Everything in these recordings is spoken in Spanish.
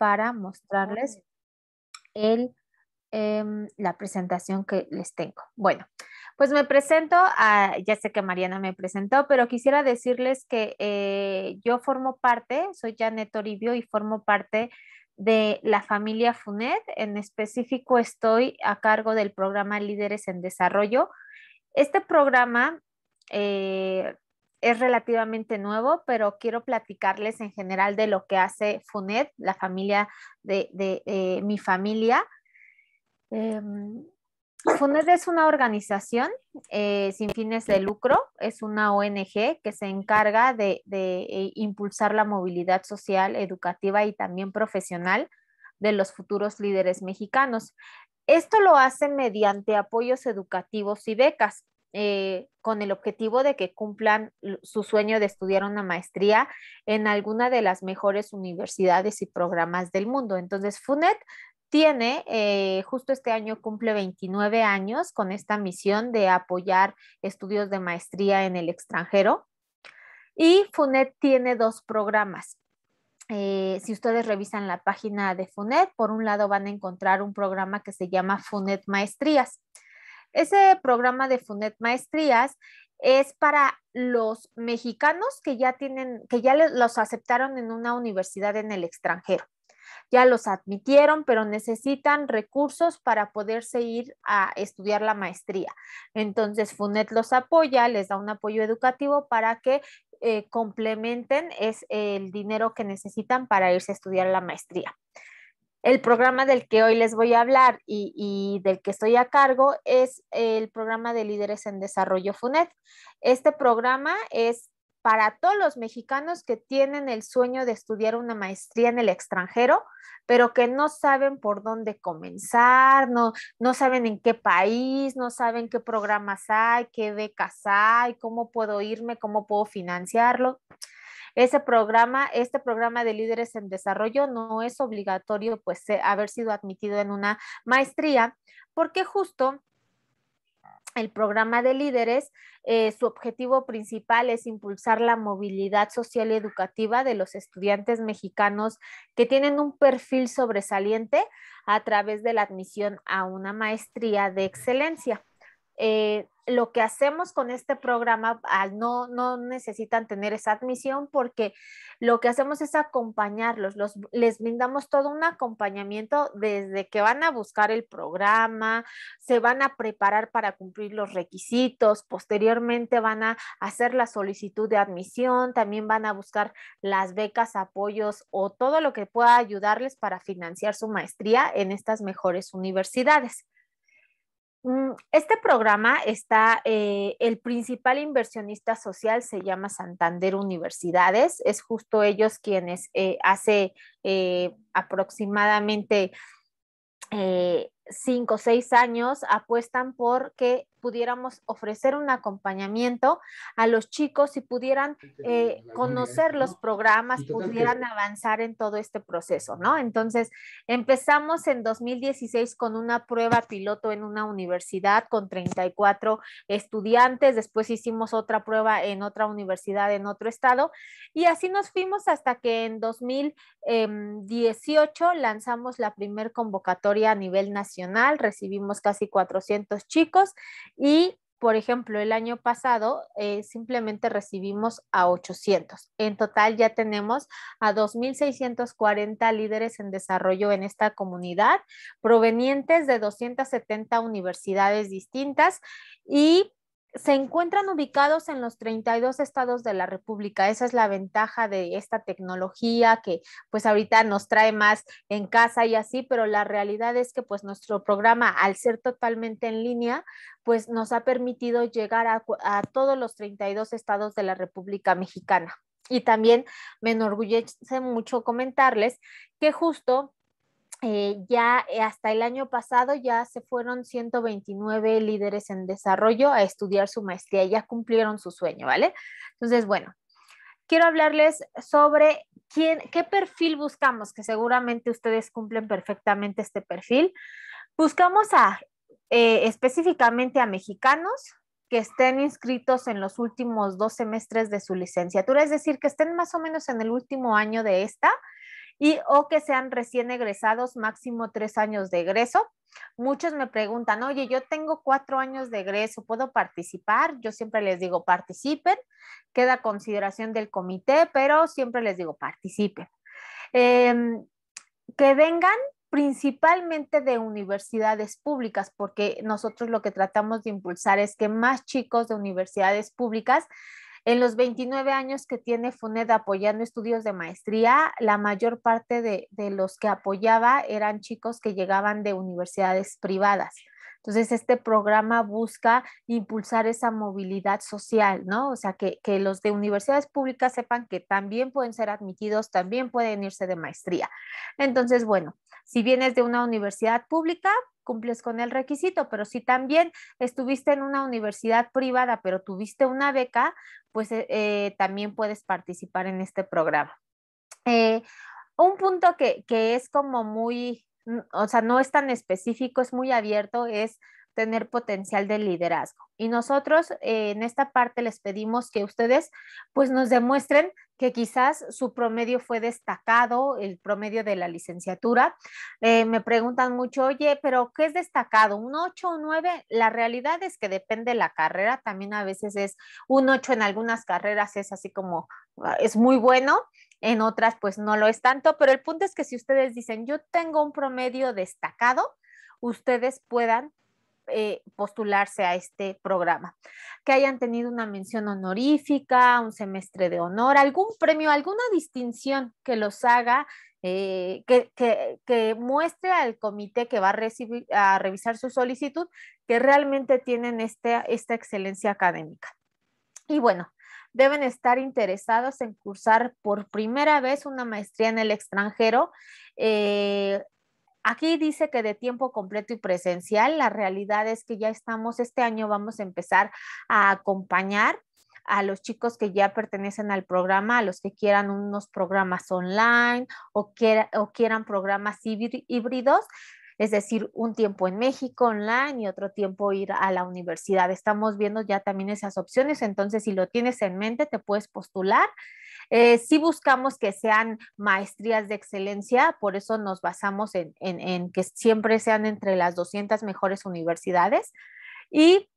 para mostrarles el, em, la presentación que les tengo. Bueno, pues me presento, ah, ya sé que Mariana me presentó, pero quisiera decirles que eh, yo formo parte, soy Janet Toribio y formo parte de la familia FUNED. En específico estoy a cargo del programa Líderes en Desarrollo. Este programa eh, es relativamente nuevo, pero quiero platicarles en general de lo que hace FUNED, la familia de, eh, mi familia. Em, FUNED es una organización eh, sin fines de lucro, es una ONG que se encarga de, de eh, impulsar la movilidad social, educativa y también profesional de los futuros líderes mexicanos. Esto lo hace mediante apoyos educativos y becas. Eh, con el objetivo de que cumplan su sueño de estudiar una maestría en alguna de las mejores universidades y programas del mundo. Entonces, FUNET tiene, eh, justo este año cumple 29 años con esta misión de apoyar estudios de maestría en el extranjero. Y FUNET tiene dos programas. Eh, si ustedes revisan la página de FUNET, por un lado van a encontrar un programa que se llama FUNET Maestrías. Ese programa de FUNET Maestrías es para los mexicanos que ya tienen, que ya los aceptaron en una universidad en el extranjero. Ya los admitieron, pero necesitan recursos para poderse ir a estudiar la maestría. Entonces, FUNET los apoya, les da un apoyo educativo para que eh, complementen es el dinero que necesitan para irse a estudiar la maestría. El programa del que hoy les voy a hablar y, del que estoy a cargo es el programa de líderes en desarrollo Funet. Este programa es para todos los mexicanos que tienen el sueño de estudiar una maestría en el extranjero, pero que no saben por dónde comenzar, no, no saben en qué país, no saben qué programas hay, qué becas hay, cómo puedo irme, cómo puedo financiarlo. Ese programa, este programa de líderes en desarrollo no es obligatorio pues eh, haber sido admitido en una maestría porque justo el programa de líderes, eh, su objetivo principal es impulsar la movilidad social y educativa de los estudiantes mexicanos que tienen un perfil sobresaliente a través de la admisión a una maestría de excelencia. Eh, lo que hacemos con este programa no, necesitan tener esa admisión porque lo que hacemos es acompañarlos, les brindamos todo un acompañamiento desde que van a buscar el programa, se van a preparar para cumplir los requisitos, posteriormente van a hacer la solicitud de admisión, también van a buscar las becas, apoyos o todo lo que pueda ayudarles para financiar su maestría en estas mejores universidades. Mm, este programa está, eh, el principal inversionista social se llama Santander Universidades, es justo ellos quienes eh, hace eh, aproximadamente cinco o seis años apuestan por que pudiéramos ofrecer un acompañamiento a los chicos y pudieran eh, conocer los programas, pudieran avanzar en todo este proceso, ¿no? Entonces, empezamos en 2016 con una prueba piloto en una universidad con 34 estudiantes, después hicimos otra prueba en otra universidad en otro estado y así nos fuimos hasta que en 2018 lanzamos la primer convocatoria a nivel nacional, recibimos casi 400 chicos y, por ejemplo, el año pasado eh, simplemente recibimos a 800. En total ya tenemos a 2.640 líderes en desarrollo en esta comunidad, provenientes de 270 universidades distintas y se encuentran ubicados en los 32 estados de la República. Esa es la ventaja de esta tecnología que pues ahorita nos trae más en casa y así, pero la realidad es que pues nuestro programa al ser totalmente en línea, pues nos ha permitido llegar a, todos los 32 estados de la República Mexicana. Y también me enorgullece mucho comentarles que justo eh, ya eh, hasta el año pasado ya se fueron 129 líderes en desarrollo a estudiar su maestría, y ya cumplieron su sueño, ¿vale? Entonces, bueno, quiero hablarles sobre quién, qué perfil buscamos, que seguramente ustedes cumplen perfectamente este perfil. Buscamos a, eh, específicamente a mexicanos que estén inscritos en los últimos dos semestres de su licenciatura, es decir, que estén más o menos en el último año de esta y o que sean recién egresados, máximo tres años de egreso. Muchos me preguntan, oye, yo tengo cuatro años de egreso, ¿puedo participar? Yo siempre les digo, participen, queda consideración del comité, pero siempre les digo, participen. Em, que vengan principalmente de universidades públicas, porque nosotros lo que tratamos de impulsar es que más chicos de universidades públicas en los 29 años que tiene FUNED apoyando estudios de maestría, la mayor parte de, los que apoyaba eran chicos que llegaban de universidades privadas. Entonces, este programa busca impulsar esa movilidad social, ¿no? O sea, que, que, los de universidades públicas sepan que también pueden ser admitidos, también pueden irse de maestría. Entonces, bueno, si vienes de una universidad pública, cumples con el requisito, pero si también estuviste en una universidad privada, pero tuviste una beca, pues eh, eh, también puedes participar en este programa. Eh, un punto que, es como muy, o sea, no es tan específico, es muy abierto, es tener potencial de liderazgo. Y nosotros en esta parte les pedimos que ustedes pues nos demuestren que quizás su promedio fue destacado, el promedio de la licenciatura. Eh, me preguntan mucho, oye, pero ¿qué es destacado? ¿Un 8 o 9? La realidad es que depende de la carrera, también a veces es un 8 en algunas carreras, es así como, ah, es muy bueno, en otras pues no lo es tanto, pero el punto es que si ustedes dicen, yo tengo un promedio destacado, ustedes puedan eh, postularse a este programa, que hayan tenido una mención honorífica, un semestre de honor, algún premio, alguna distinción que los haga, eh, que, muestre al comité que va a, revisar su solicitud que realmente tienen este, esta excelencia académica. Y bueno, deben estar interesados en cursar por primera vez una maestría en el extranjero. Eh, Aquí dice que de tiempo completo y presencial, la realidad es que ya estamos, este año vamos a empezar a acompañar a los chicos que ya pertenecen al programa, a los que quieran unos programas online o, quieran programas híbridos, es decir, un tiempo en México online y otro tiempo ir a la universidad. Estamos viendo ya también esas opciones, entonces si lo tienes en mente, te puedes postular eh, si buscamos que sean maestrías de excelencia, por eso nos basamos en, que siempre sean entre las 200 mejores universidades y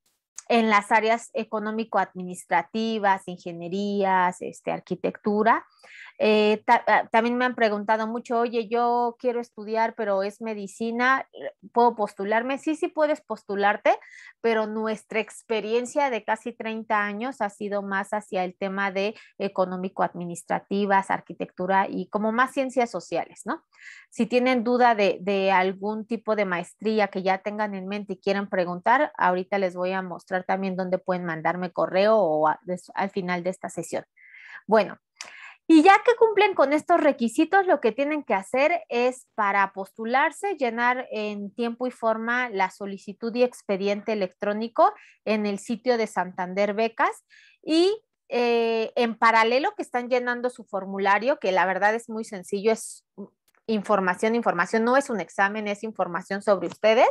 en las áreas económico-administrativas, ingenierías, este, arquitectura. Eh, ah, también me han preguntado mucho, oye, yo quiero estudiar, pero es medicina, ¿puedo postularme? Sí, sí puedes postularte, pero nuestra experiencia de casi 30 años ha sido más hacia el tema de económico-administrativas, arquitectura y como más ciencias sociales, ¿no? Si tienen duda de, algún tipo de maestría que ya tengan en mente y quieren preguntar, ahorita les voy a mostrar también dónde pueden mandarme correo o al final de esta sesión. Bueno, y ya que cumplen con estos requisitos, lo que tienen que hacer es para postularse, llenar en tiempo y forma la solicitud y expediente electrónico en el sitio de Santander Becas y eh, en paralelo que están llenando su formulario, que la verdad es muy sencillo, es información, información, no es un examen, es información sobre ustedes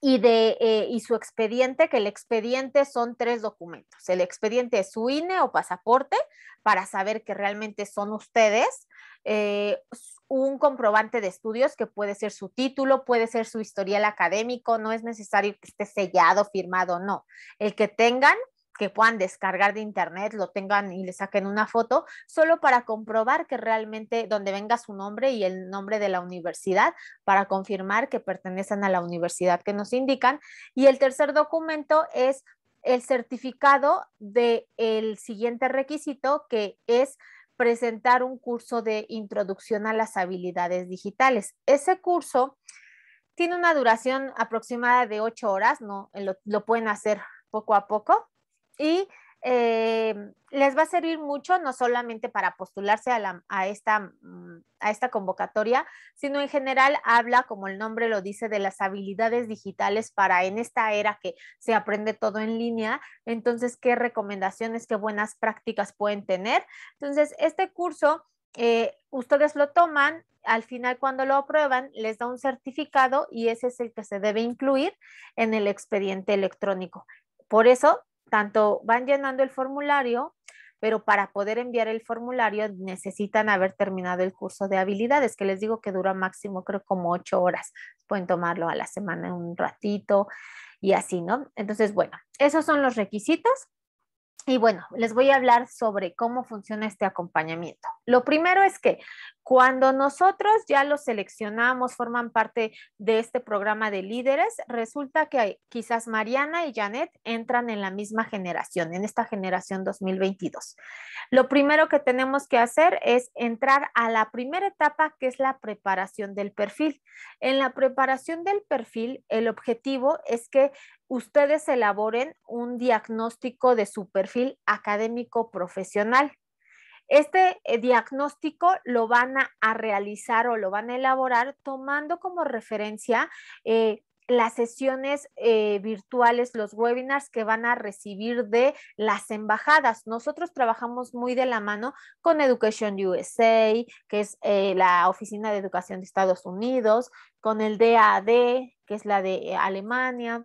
y, de, eh, y su expediente, que el expediente son tres documentos. El expediente es su INE o pasaporte para saber que realmente son ustedes, eh, un comprobante de estudios que puede ser su título, puede ser su historial académico, no es necesario que esté sellado, firmado, no. El que tengan que puedan descargar de internet, lo tengan y le saquen una foto, solo para comprobar que realmente donde venga su nombre y el nombre de la universidad, para confirmar que pertenecen a la universidad que nos indican. Y el tercer documento es el certificado del siguiente requisito, que es presentar un curso de introducción a las habilidades digitales. Ese curso tiene una duración aproximada de ocho horas, ¿no? lo pueden hacer poco a poco y em, les va a servir mucho no solamente para postularse a, esta, mm, a esta convocatoria, sino en general habla, como el nombre lo dice, de las habilidades digitales para en esta era que se aprende todo en línea. Entonces, ¿qué recomendaciones, qué buenas prácticas pueden tener? Entonces, este curso... Eh, ustedes lo toman, al final cuando lo aprueban les da un certificado y ese es el que se debe incluir en el expediente electrónico. Por eso tanto van llenando el formulario, pero para poder enviar el formulario necesitan haber terminado el curso de habilidades, que les digo que dura máximo creo como ocho horas. Pueden tomarlo a la semana un ratito y así, ¿no? Entonces, bueno, esos son los requisitos. Y bueno, les voy a hablar sobre cómo funciona este acompañamiento. Lo primero es que cuando nosotros ya los seleccionamos, forman parte de este programa de líderes, resulta que quizás Mariana y Janet entran en la misma generación, en esta generación 2022. Lo primero que tenemos que hacer es entrar a la primera etapa, que es la preparación del perfil. En la preparación del perfil, el objetivo es que ustedes elaboren un diagnóstico de su perfil académico profesional. Este eh, diagnóstico lo van a, realizar o lo van a elaborar tomando como referencia eh, las sesiones eh, virtuales, los webinars que van a recibir de las embajadas. Nosotros trabajamos muy de la mano con Education USA, que es la Oficina de Educación de Estados Unidos, con el DAD, que es la de Alemania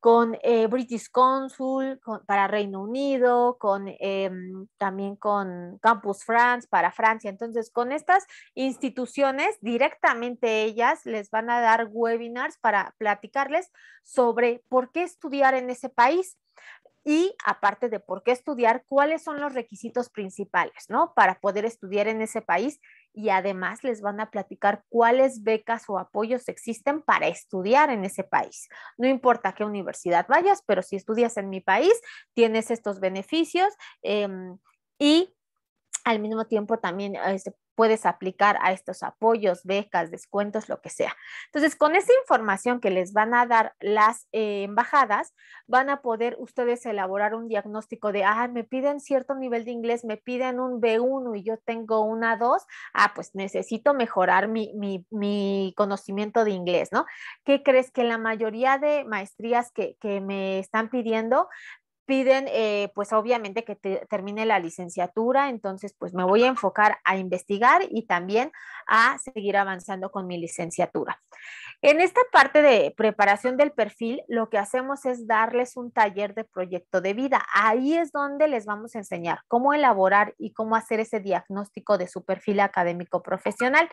con eh, British Consul para Reino Unido, con, em, también con Campus France para Francia. Entonces, con estas instituciones, directamente ellas les van a dar webinars para platicarles sobre por qué estudiar en ese país y aparte de por qué estudiar, cuáles son los requisitos principales, ¿no? Para poder estudiar en ese país y además les van a platicar cuáles becas o apoyos existen para estudiar en ese país. No importa qué universidad vayas, pero si estudias en mi país, tienes estos beneficios em, y al mismo tiempo también este, puedes aplicar a estos apoyos, becas, descuentos, lo que sea. Entonces, con esa información que les van a dar las eh, embajadas, van a poder ustedes elaborar un diagnóstico de, ah, me piden cierto nivel de inglés, me piden un B1 y yo tengo una 2, ah, pues necesito mejorar mi, conocimiento de inglés, ¿no? ¿Qué crees que la mayoría de maestrías que, que me están pidiendo piden eh, pues obviamente que termine la licenciatura, entonces pues me voy a enfocar a investigar y también a seguir avanzando con mi licenciatura. En esta parte de preparación del perfil, lo que hacemos es darles un taller de proyecto de vida. Ahí es donde les vamos a enseñar cómo elaborar y cómo hacer ese diagnóstico de su perfil académico profesional.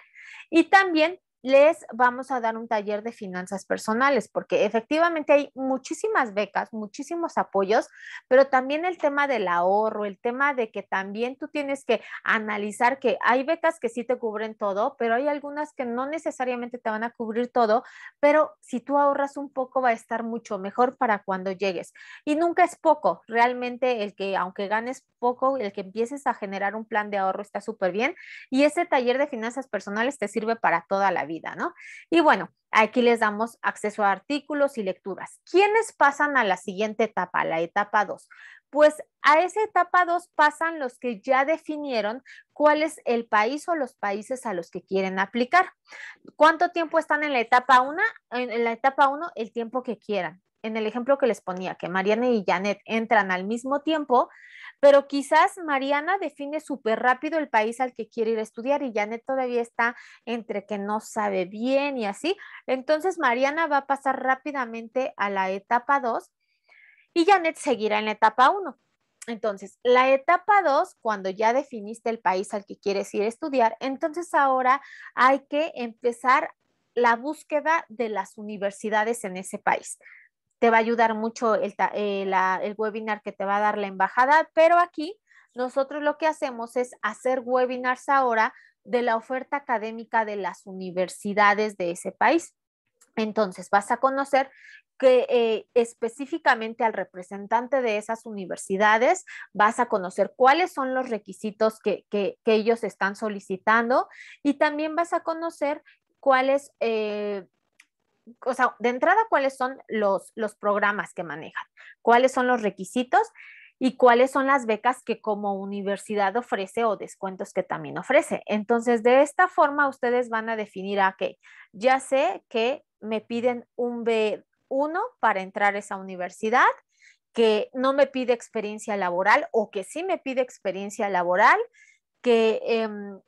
Y también les vamos a dar un taller de finanzas personales, porque efectivamente hay muchísimas becas, muchísimos apoyos, pero también el tema del ahorro, el tema de que también tú tienes que analizar que hay becas que sí te cubren todo, pero hay algunas que no necesariamente te van a cubrir todo, pero si tú ahorras un poco va a estar mucho mejor para cuando llegues. Y nunca es poco, realmente el que aunque ganes poco, el que empieces a generar un plan de ahorro está súper bien y ese taller de finanzas personales te sirve para toda la vida vida, ¿no? Y bueno, aquí les damos acceso a artículos y lecturas. ¿Quiénes pasan a la siguiente etapa, la etapa 2? Pues a esa etapa 2 pasan los que ya definieron cuál es el país o los países a los que quieren aplicar. ¿Cuánto tiempo están en la etapa 1? En la etapa 1, el tiempo que quieran en el ejemplo que les ponía, que Mariana y Janet entran al mismo tiempo, pero quizás Mariana define súper rápido el país al que quiere ir a estudiar y Janet todavía está entre que no sabe bien y así. Entonces Mariana va a pasar rápidamente a la etapa 2 y Janet seguirá en la etapa 1. Entonces, la etapa 2, cuando ya definiste el país al que quieres ir a estudiar, entonces ahora hay que empezar la búsqueda de las universidades en ese país te va a ayudar mucho eh, el, webinar que te va a dar la embajada, pero aquí nosotros lo que hacemos es hacer webinars ahora de la oferta académica de las universidades de ese país. Entonces vas a conocer que eh, específicamente al representante de esas universidades vas a conocer cuáles son los requisitos que, ellos están solicitando y también vas a conocer cuáles eh, o sea, de entrada, cuáles son los, programas que manejan, cuáles son los requisitos y cuáles son las becas que como universidad ofrece o descuentos que también ofrece. Entonces, de esta forma, ustedes van a definir, a ah, qué. ya sé que me piden un B1 para entrar a esa universidad, que no me pide experiencia laboral o que sí me pide experiencia laboral, que... Em,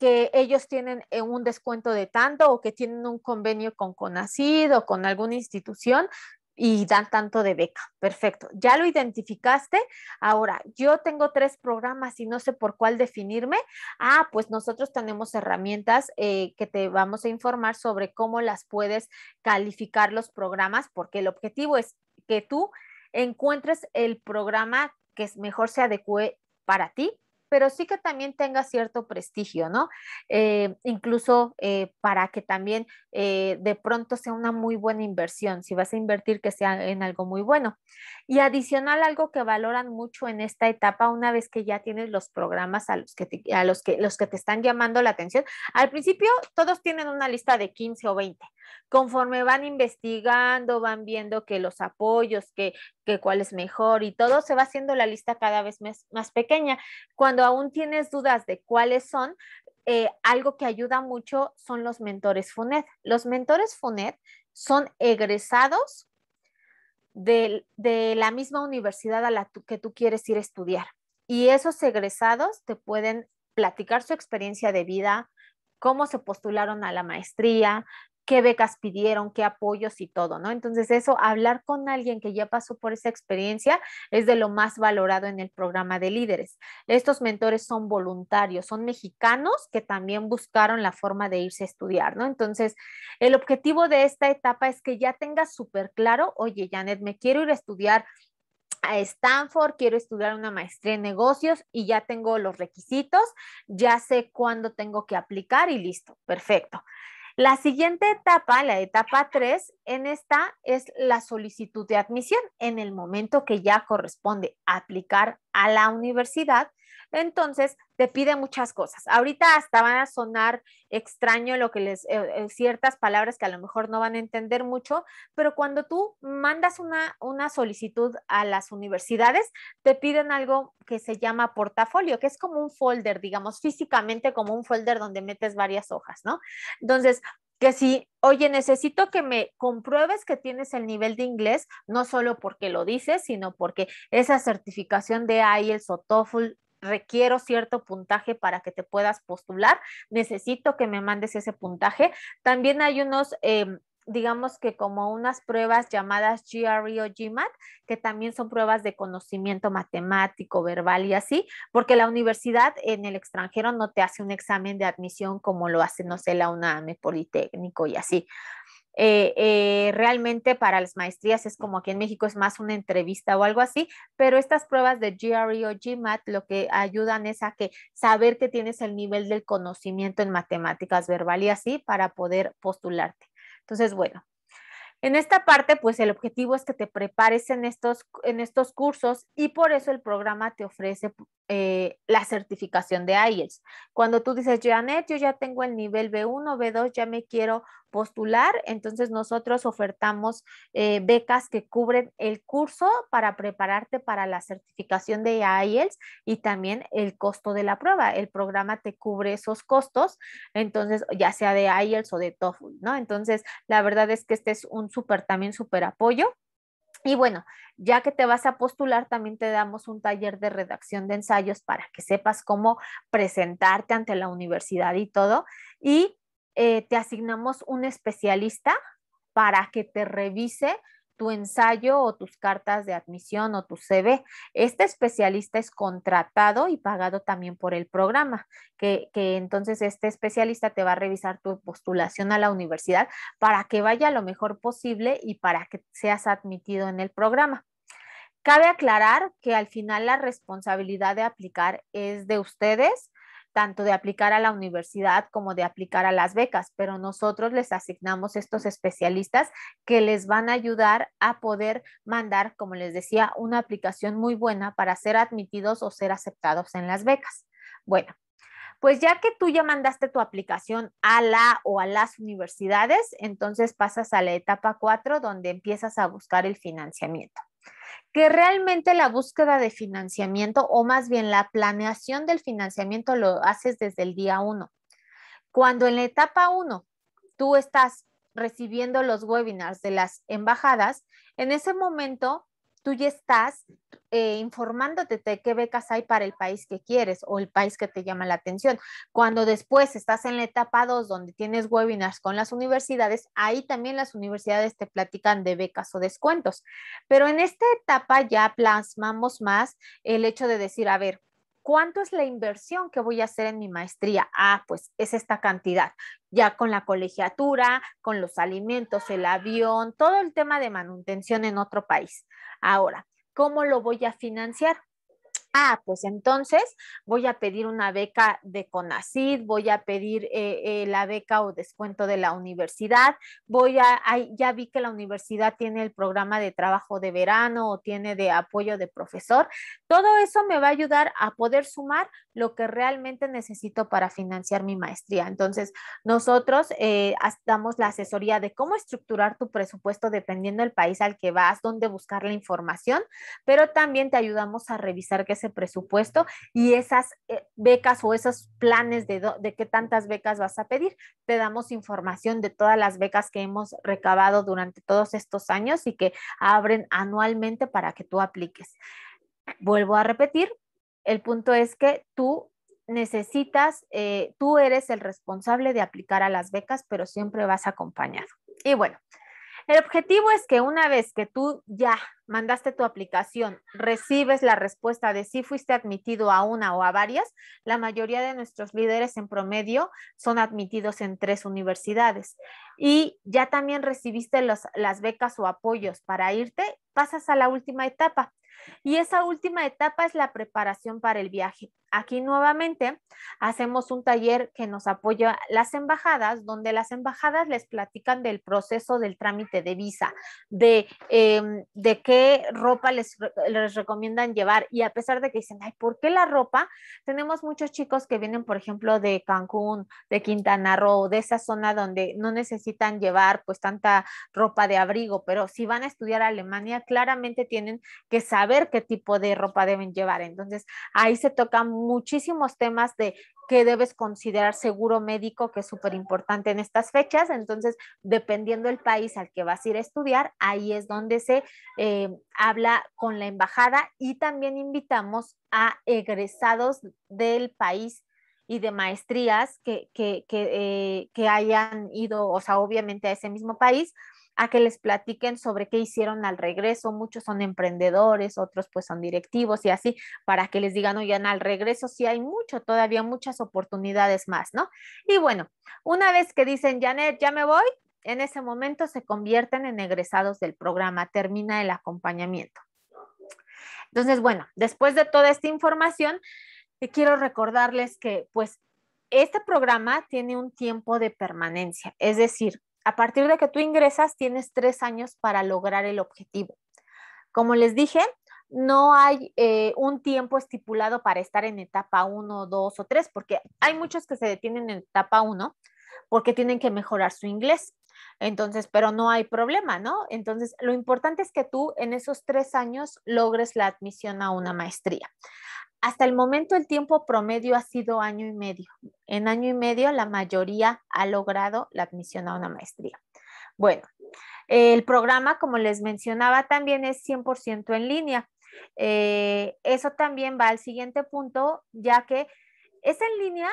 que ellos tienen eh, un descuento de tanto o que tienen un convenio con CONACID o con alguna institución y dan tanto de beca. Perfecto, ya lo identificaste. Ahora, yo tengo tres programas y no sé por cuál definirme. Ah, pues nosotros tenemos herramientas eh, que te vamos a informar sobre cómo las puedes calificar los programas, porque el objetivo es que tú encuentres el programa que mejor se adecue para ti pero sí que también tenga cierto prestigio, ¿no? Eh, incluso eh, para que también eh, de pronto sea una muy buena inversión, si vas a invertir que sea en algo muy bueno. Y adicional, algo que valoran mucho en esta etapa, una vez que ya tienes los programas a los que te, a los que, los que te están llamando la atención, al principio todos tienen una lista de 15 o 20. Conforme van investigando, van viendo que los apoyos, que, cuál es mejor y todo, se va haciendo la lista cada vez más, pequeña. Cuando aún tienes dudas de cuáles son, eh, algo que ayuda mucho son los mentores FUNED. Los mentores FUNED son egresados de, la misma universidad a la que tú quieres ir a estudiar. Y esos egresados te pueden platicar su experiencia de vida, cómo se postularon a la maestría, qué becas pidieron, qué apoyos y todo, ¿no? Entonces eso, hablar con alguien que ya pasó por esa experiencia es de lo más valorado en el programa de líderes. Estos mentores son voluntarios, son mexicanos que también buscaron la forma de irse a estudiar, ¿no? Entonces, el objetivo de esta etapa es que ya tengas súper claro, oye, Janet, me quiero ir a estudiar a Stanford, quiero estudiar una maestría en negocios y ya tengo los requisitos, ya sé cuándo tengo que aplicar y listo, perfecto. La siguiente etapa, la etapa 3, en esta es la solicitud de admisión. En el momento que ya corresponde aplicar a la universidad, entonces, te pide muchas cosas. Ahorita hasta van a sonar extraño lo que les, eh, eh, ciertas palabras que a lo mejor no van a entender mucho, pero cuando tú mandas una, una solicitud a las universidades, te piden algo que se llama portafolio, que es como un folder, digamos, físicamente como un folder donde metes varias hojas, ¿no? Entonces, que si, oye, necesito que me compruebes que tienes el nivel de inglés, no solo porque lo dices, sino porque esa certificación de IELTS o TOEFL requiero cierto puntaje para que te puedas postular, necesito que me mandes ese puntaje. También hay unos... Em, digamos que como unas pruebas llamadas GRE o GMAT, que también son pruebas de conocimiento matemático, verbal y así, porque la universidad en el extranjero no te hace un examen de admisión como lo hace, no sé, la UNAM, Politécnico y así. Eh, eh, realmente para las maestrías es como aquí en México es más una entrevista o algo así, pero estas pruebas de GRE o GMAT lo que ayudan es a que saber que tienes el nivel del conocimiento en matemáticas verbal y así para poder postularte. Entonces, bueno, en esta parte, pues el objetivo es que te prepares en estos, en estos cursos y por eso el programa te ofrece eh, la certificación de IELTS. Cuando tú dices, Janet, yo ya tengo el nivel B1, B2, ya me quiero postular, entonces nosotros ofertamos eh, becas que cubren el curso para prepararte para la certificación de IELTS y también el costo de la prueba. El programa te cubre esos costos, entonces ya sea de IELTS o de TOEFL, ¿no? Entonces, la verdad es que este es un súper, también súper apoyo. Y bueno, ya que te vas a postular, también te damos un taller de redacción de ensayos para que sepas cómo presentarte ante la universidad y todo. Y eh, te asignamos un especialista para que te revise tu ensayo o tus cartas de admisión o tu CV. Este especialista es contratado y pagado también por el programa, que, entonces este especialista te va a revisar tu postulación a la universidad para que vaya lo mejor posible y para que seas admitido en el programa. Cabe aclarar que al final la responsabilidad de aplicar es de ustedes tanto de aplicar a la universidad como de aplicar a las becas, pero nosotros les asignamos estos especialistas que les van a ayudar a poder mandar, como les decía, una aplicación muy buena para ser admitidos o ser aceptados en las becas. Bueno, pues ya que tú ya mandaste tu aplicación a la o a las universidades, entonces pasas a la etapa 4 donde empiezas a buscar el financiamiento que realmente la búsqueda de financiamiento o más bien la planeación del financiamiento lo haces desde el día uno. Cuando en la etapa uno tú estás recibiendo los webinars de las embajadas, en ese momento tú ya estás eh, informándote de qué becas hay para el país que quieres o el país que te llama la atención. Cuando después estás en la etapa 2, donde tienes webinars con las universidades, ahí también las universidades te platican de becas o descuentos. Pero en esta etapa ya plasmamos más el hecho de decir, a ver, ¿Cuánto es la inversión que voy a hacer en mi maestría? Ah, pues es esta cantidad. Ya con la colegiatura, con los alimentos, el avión, todo el tema de manutención en otro país. Ahora, ¿cómo lo voy a financiar? ah, pues entonces voy a pedir una beca de CONACID, voy a pedir eh, eh, la beca o descuento de la universidad, voy a, ya vi que la universidad tiene el programa de trabajo de verano o tiene de apoyo de profesor. Todo eso me va a ayudar a poder sumar lo que realmente necesito para financiar mi maestría. Entonces, nosotros eh, damos la asesoría de cómo estructurar tu presupuesto dependiendo del país al que vas, dónde buscar la información, pero también te ayudamos a revisar que ese presupuesto y esas eh, becas o esos planes de, de qué tantas becas vas a pedir. Te damos información de todas las becas que hemos recabado durante todos estos años y que abren anualmente para que tú apliques. Vuelvo a repetir, el punto es que tú necesitas, eh, tú eres el responsable de aplicar a las becas, pero siempre vas acompañado. Y bueno, el objetivo es que una vez que tú ya mandaste tu aplicación, recibes la respuesta de si fuiste admitido a una o a varias, la mayoría de nuestros líderes en promedio son admitidos en tres universidades. Y ya también recibiste las becas o apoyos para irte, pasas a la última etapa. Y esa última etapa es la preparación para el viaje. Aquí nuevamente hacemos un taller que nos apoya las embajadas, donde las embajadas les platican del proceso del trámite de visa, de, em, de qué ropa les, les, recomiendan llevar. Y a pesar de que dicen, ay, ¿por qué la ropa? Tenemos muchos chicos que vienen, por ejemplo, de Cancún, de Quintana Roo, de esa zona donde no necesitan llevar pues tanta ropa de abrigo, pero si van a estudiar a Alemania, claramente tienen que saber qué tipo de ropa deben llevar. Entonces, ahí se toca muchísimos temas de que debes considerar seguro médico, que es súper importante en estas fechas. Entonces, dependiendo del país al que vas a ir a estudiar, ahí es donde se eh, habla con la embajada y también invitamos a egresados del país y de maestrías que, que, que, eh, hayan ido, o sea, obviamente a ese mismo país a que les platiquen sobre qué hicieron al regreso. Muchos son emprendedores, otros pues son directivos y así, para que les digan, oigan, al regreso sí hay mucho, todavía muchas oportunidades más, ¿no? Y bueno, una vez que dicen, Janet, ya me voy, en ese momento se convierten en egresados del programa, termina el acompañamiento. Entonces, bueno, después de toda esta información, eh, quiero recordarles que pues este programa tiene un tiempo de permanencia, es decir, a partir de que tú ingresas, tienes tres años para lograr el objetivo. Como les dije, no hay eh, un tiempo estipulado para estar en etapa 1, 2 o 3, porque hay muchos que se detienen en etapa 1 porque tienen que mejorar su inglés. Entonces, pero no hay problema, ¿no? Entonces, lo importante es que tú en esos tres años logres la admisión a una maestría. Hasta el momento el tiempo promedio ha sido año y medio. En año y medio la mayoría ha logrado la admisión a una maestría. Bueno, el programa, como les mencionaba, también es 100% en línea. Eh, eso también va al siguiente punto, ya que es en línea,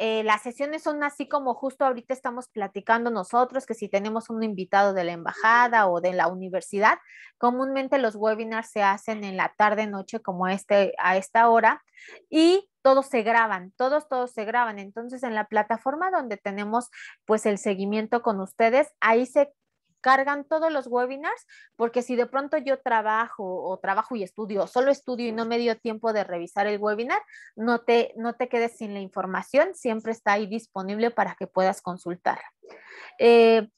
eh, las sesiones son así como justo ahorita estamos platicando nosotros, que si tenemos un invitado de la embajada o de la universidad, comúnmente los webinars se hacen en la tarde, noche, como este, a esta hora, y todos se graban, todos, todos se graban. Entonces, en la plataforma donde tenemos pues el seguimiento con ustedes, ahí se cargan todos los webinars, porque si de pronto yo trabajo o trabajo y estudio, solo estudio y no me dio tiempo de revisar el webinar, no te, no te quedes sin la información, siempre está ahí disponible para que puedas consultar. Eh,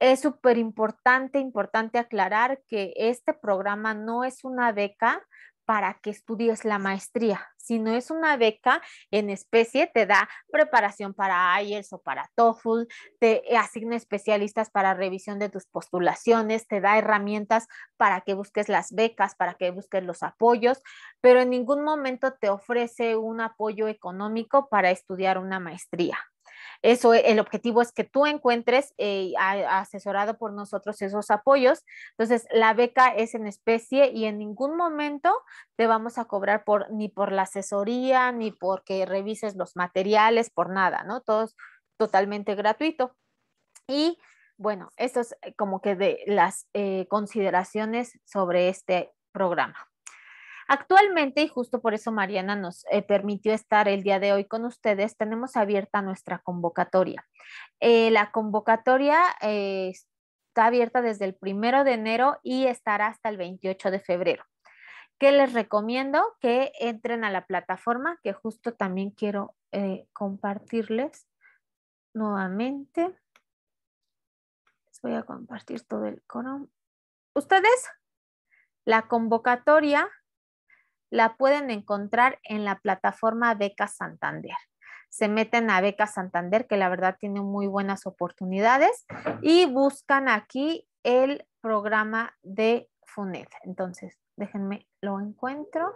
es súper importante, importante aclarar que este programa no es una beca, para que estudies la maestría. Si no es una beca en especie, te da preparación para IELTS o para TOEFL, te asigna especialistas para revisión de tus postulaciones, te da herramientas para que busques las becas, para que busques los apoyos, pero en ningún momento te ofrece un apoyo económico para estudiar una maestría. Eso, e, el objetivo es que tú encuentres eh, asesorado por nosotros esos apoyos. Entonces, la beca es en especie y en ningún momento te vamos a cobrar por, ni por la asesoría, ni porque revises los materiales, por nada, ¿no? Todo es totalmente gratuito. Y bueno, esto es eh, como que de las eh, consideraciones sobre este programa. Actualmente, y justo por eso Mariana nos eh, permitió estar el día de hoy con ustedes, tenemos abierta nuestra convocatoria. Eh, la convocatoria eh, está abierta desde el primero de enero y estará hasta el 28 de febrero. que les recomiendo? Que entren a la plataforma, que justo también quiero compartirles nuevamente. Les voy a compartir todo el coro. Ustedes, la convocatoria la pueden encontrar en la plataforma Beca Santander. Se meten a Beca Santander, que la verdad tiene muy buenas oportunidades, y buscan aquí el programa de FUNED. Entonces, déjenme, lo encuentro.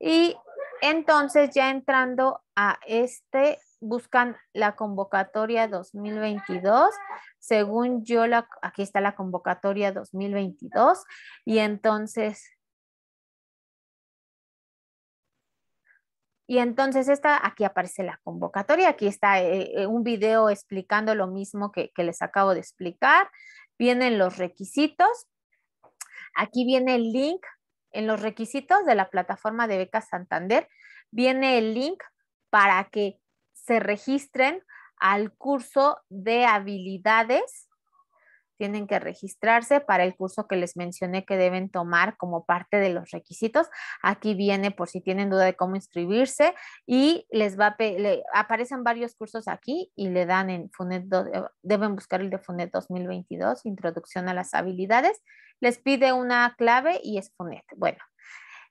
Y entonces ya entrando a este, buscan la convocatoria 2022. Según yo, la, aquí está la convocatoria 2022. Y entonces Y entonces esta, aquí aparece la convocatoria, aquí está eh, eh, un video explicando lo mismo que, que les acabo de explicar. Vienen los requisitos. Aquí viene el link en los requisitos de la plataforma de becas Santander. Viene el link para que se registren al curso de habilidades tienen que registrarse para el curso que les mencioné que deben tomar como parte de los requisitos. Aquí viene por si tienen duda de cómo inscribirse y les va aparecen varios cursos aquí y le dan en FUNET, eh, deben buscar el de FUNET 2022, Introducción a las Habilidades. Les pide una clave y es FUNET. Bueno,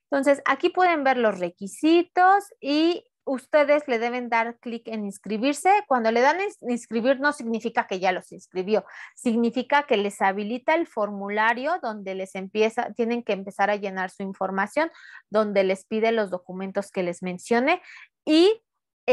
entonces, aquí pueden ver los requisitos y ustedes le deben dar clic en inscribirse. Cuando le dan inscribir no significa que ya los inscribió, significa que les habilita el formulario donde les empieza, tienen que empezar a llenar su información, donde les pide los documentos que les mencione y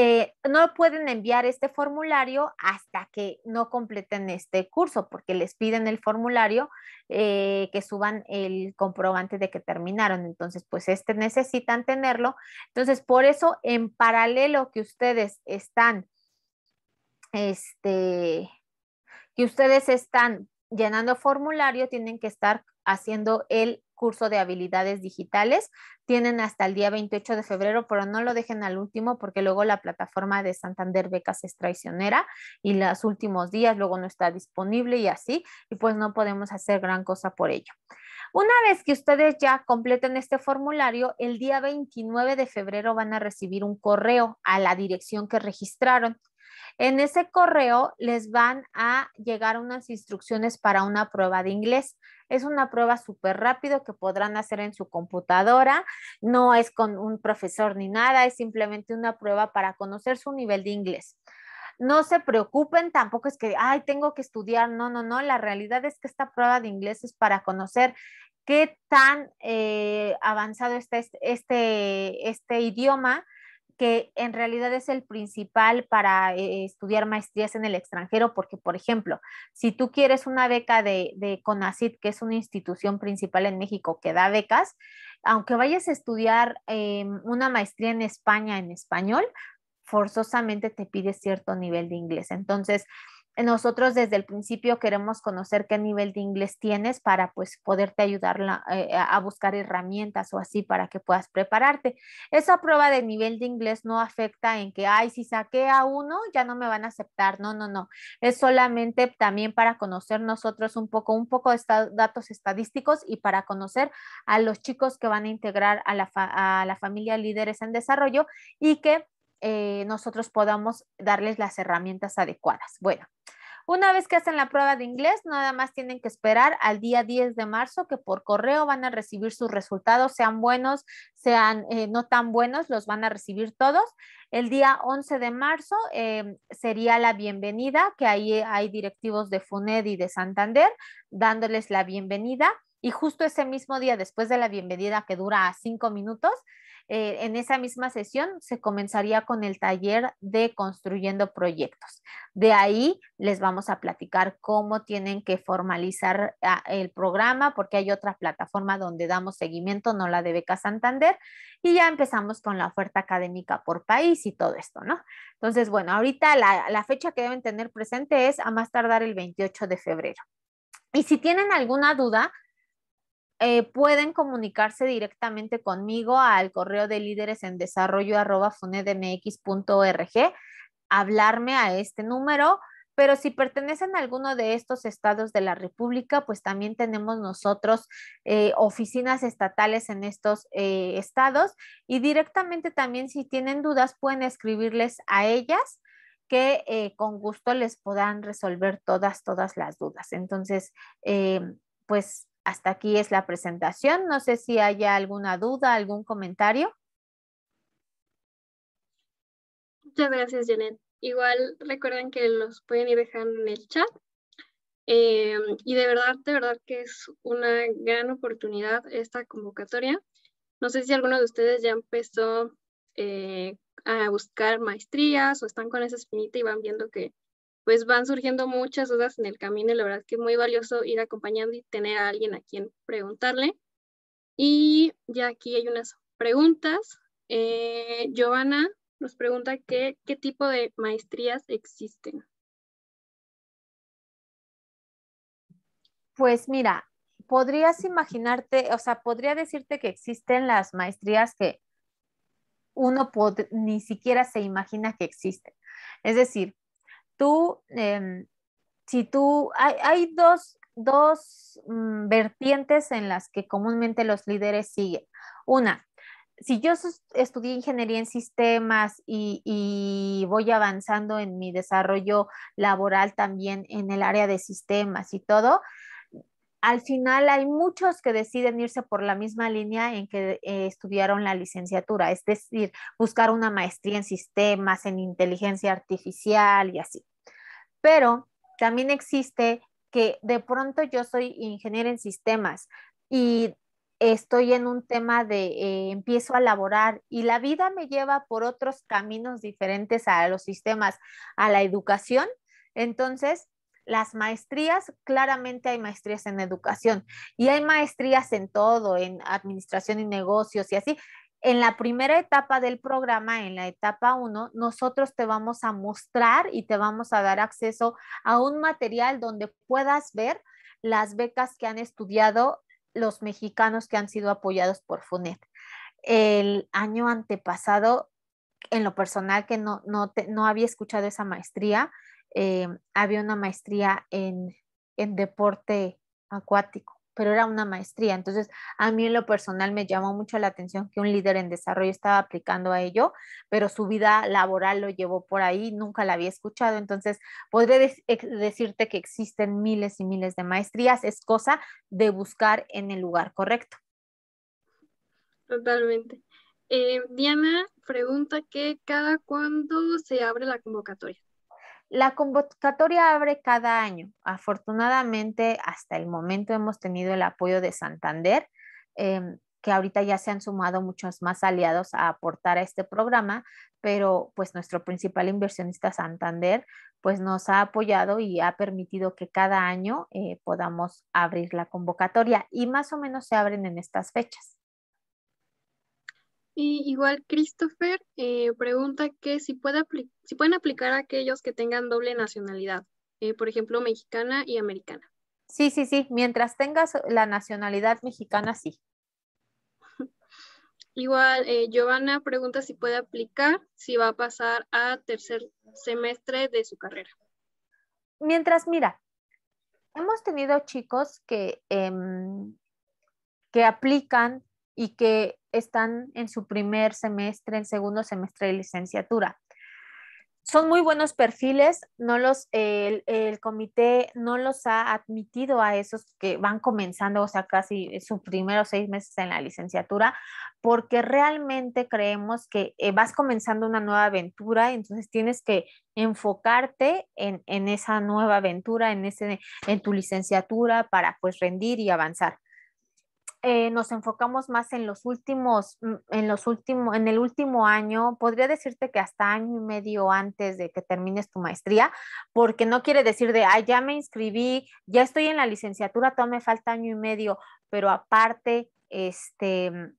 eh, no pueden enviar este formulario hasta que no completen este curso, porque les piden el formulario eh, que suban el comprobante de que terminaron. Entonces, pues este necesitan tenerlo. Entonces, por eso, en paralelo que ustedes están, este, que ustedes están llenando formulario, tienen que estar haciendo el curso de habilidades digitales. Tienen hasta el día 28 de febrero, pero no lo dejen al último porque luego la plataforma de Santander Becas es traicionera y los últimos días luego no está disponible y así, y pues no podemos hacer gran cosa por ello. Una vez que ustedes ya completen este formulario, el día 29 de febrero van a recibir un correo a la dirección que registraron. En ese correo les van a llegar unas instrucciones para una prueba de inglés. Es una prueba súper rápido que podrán hacer en su computadora. No es con un profesor ni nada, es simplemente una prueba para conocer su nivel de inglés no se preocupen, tampoco es que, ay, tengo que estudiar, no, no, no, la realidad es que esta prueba de inglés es para conocer qué tan eh, avanzado está este, este, este idioma que en realidad es el principal para eh, estudiar maestrías en el extranjero, porque, por ejemplo, si tú quieres una beca de, de que es una institución principal en México que da becas, aunque vayas a estudiar eh, una maestría en España en español, forzosamente te pide cierto nivel de inglés. Entonces, nosotros desde el principio queremos conocer qué nivel de inglés tienes para pues poderte ayudar eh, a buscar herramientas o así para que puedas prepararte. Esa prueba de nivel de inglés no afecta en que, ay, si saqué a uno, ya no me van a aceptar. No, no, no. Es solamente también para conocer nosotros un poco, un poco de datos estadísticos y para conocer a los chicos que van a integrar a la, a la familia líderes en desarrollo y que eh, nosotros podamos darles las herramientas adecuadas. Bueno, una vez que hacen la prueba de inglés, nada más tienen que esperar al día 10 de marzo que por correo van a recibir sus resultados, sean buenos, sean eh, no tan buenos, los van a recibir todos. El día 11 de marzo eh, sería la bienvenida, que ahí hay directivos de FUNED y de Santander dándoles la bienvenida. Y justo ese mismo día, después de la bienvenida que dura cinco minutos, eh, en esa misma sesión se comenzaría con el taller de construyendo proyectos. De ahí les vamos a platicar cómo tienen que formalizar ah, el programa, porque hay otra plataforma donde damos seguimiento, no la de Beca Santander, y ya empezamos con la oferta académica por país y todo esto, ¿no? Entonces, bueno, ahorita la fecha que deben tener presente es a más tardar el 28 de febrero. Y si tienen alguna duda, eh, pueden comunicarse directamente conmigo al correo de líderes en desarrollo arroba funedmx.org, hablarme a este número, pero si pertenecen a alguno de estos estados de la República, pues también tenemos nosotros eh, oficinas estatales en estos eh, estados y directamente también si tienen dudas pueden escribirles a ellas que con gusto les puedan resolver todas, todas las dudas. Entonces, pues hasta aquí es la presentación. No sé si haya alguna duda, algún comentario. Muchas gracias, Janet. Igual recuerden que los pueden ir dejando en el chat. Eh, y de verdad, de verdad que es una gran oportunidad esta convocatoria. No sé si alguno de ustedes ya empezó eh, a buscar maestrías o están con esa espinita y van viendo que pues van surgiendo muchas dudas en el camino y la verdad es que es muy valioso ir acompañando y tener a alguien a quien preguntarle. Y ya aquí hay unas preguntas. Eh, Giovanna nos pregunta qué tipo de maestrías existen. Pues mira, podrías imaginarte, o sea, podría decirte que existen las maestrías que uno ni siquiera se imagina que existen. Es decir, tú, em, si tú, hay, hay dos, mm, vertientes en las que comúnmente los líderes siguen. Una, si yo estudié ingeniería en sistemas y, voy avanzando en mi desarrollo laboral también en el área de sistemas y todo, al final hay muchos que deciden irse por la misma línea en que eh, estudiaron la licenciatura, es decir, buscar una maestría en sistemas, en inteligencia artificial y así. Pero también existe que de pronto yo soy ingeniero en sistemas y estoy en un tema de eh, empiezo a laborar y la vida me lleva por otros caminos diferentes a los sistemas, a la educación. Entonces, las maestrías, claramente hay maestrías en educación y hay maestrías en todo, en administración y negocios y así. En la primera etapa del programa, en la etapa 1, nosotros te vamos a mostrar y te vamos a dar acceso a un material donde puedas ver las becas que han estudiado los mexicanos que han sido apoyados por FUNET. El año antepasado, en lo personal que no, no había escuchado esa maestría, eh, había una maestría en, deporte acuático pero era una maestría. Entonces, a mí en lo personal me llamó mucho la atención que un líder en desarrollo estaba aplicando a ello, pero su vida laboral lo llevó por ahí, nunca la había escuchado. Entonces, podré decirte que existen miles y miles de maestrías, es cosa de buscar en el lugar correcto. Totalmente. Eh, Diana pregunta que cada cuándo se abre la convocatoria. La convocatoria abre cada año. Afortunadamente, hasta el momento hemos tenido el apoyo de Santander, em, que ahorita ya se han sumado muchos más aliados a aportar a este programa, pero pues nuestro principal inversionista Santander pues nos ha apoyado y ha permitido que cada año eh, podamos abrir la convocatoria y más o menos se abren en estas fechas igual Christopher eh, pregunta que si, puede si pueden aplicar a aquellos que tengan doble nacionalidad, eh, por ejemplo, mexicana y americana. Sí, sí, sí, mientras tengas la nacionalidad mexicana, sí. Igual, eh, Giovanna pregunta si puede aplicar, si va a pasar a tercer semestre de su carrera. Mientras, mira, hemos tenido chicos que, em, que aplican y que están en su primer semestre, en segundo semestre de licenciatura. Son muy buenos perfiles, no los, el, comité no los ha admitido a esos que van comenzando, o sea, casi sus primeros seis meses en la licenciatura, porque realmente creemos que eh, vas comenzando una nueva aventura, entonces tienes que enfocarte en, en esa nueva aventura, en, ese, en tu licenciatura para pues rendir y avanzar. Eh, nos enfocamos más en los últimos, mm, en los últimos, en el último año, podría decirte que hasta año y medio antes de que termines tu maestría, porque no quiere decir de, ah, ya me inscribí, ya estoy en la licenciatura, todavía me falta año y medio, pero aparte, este,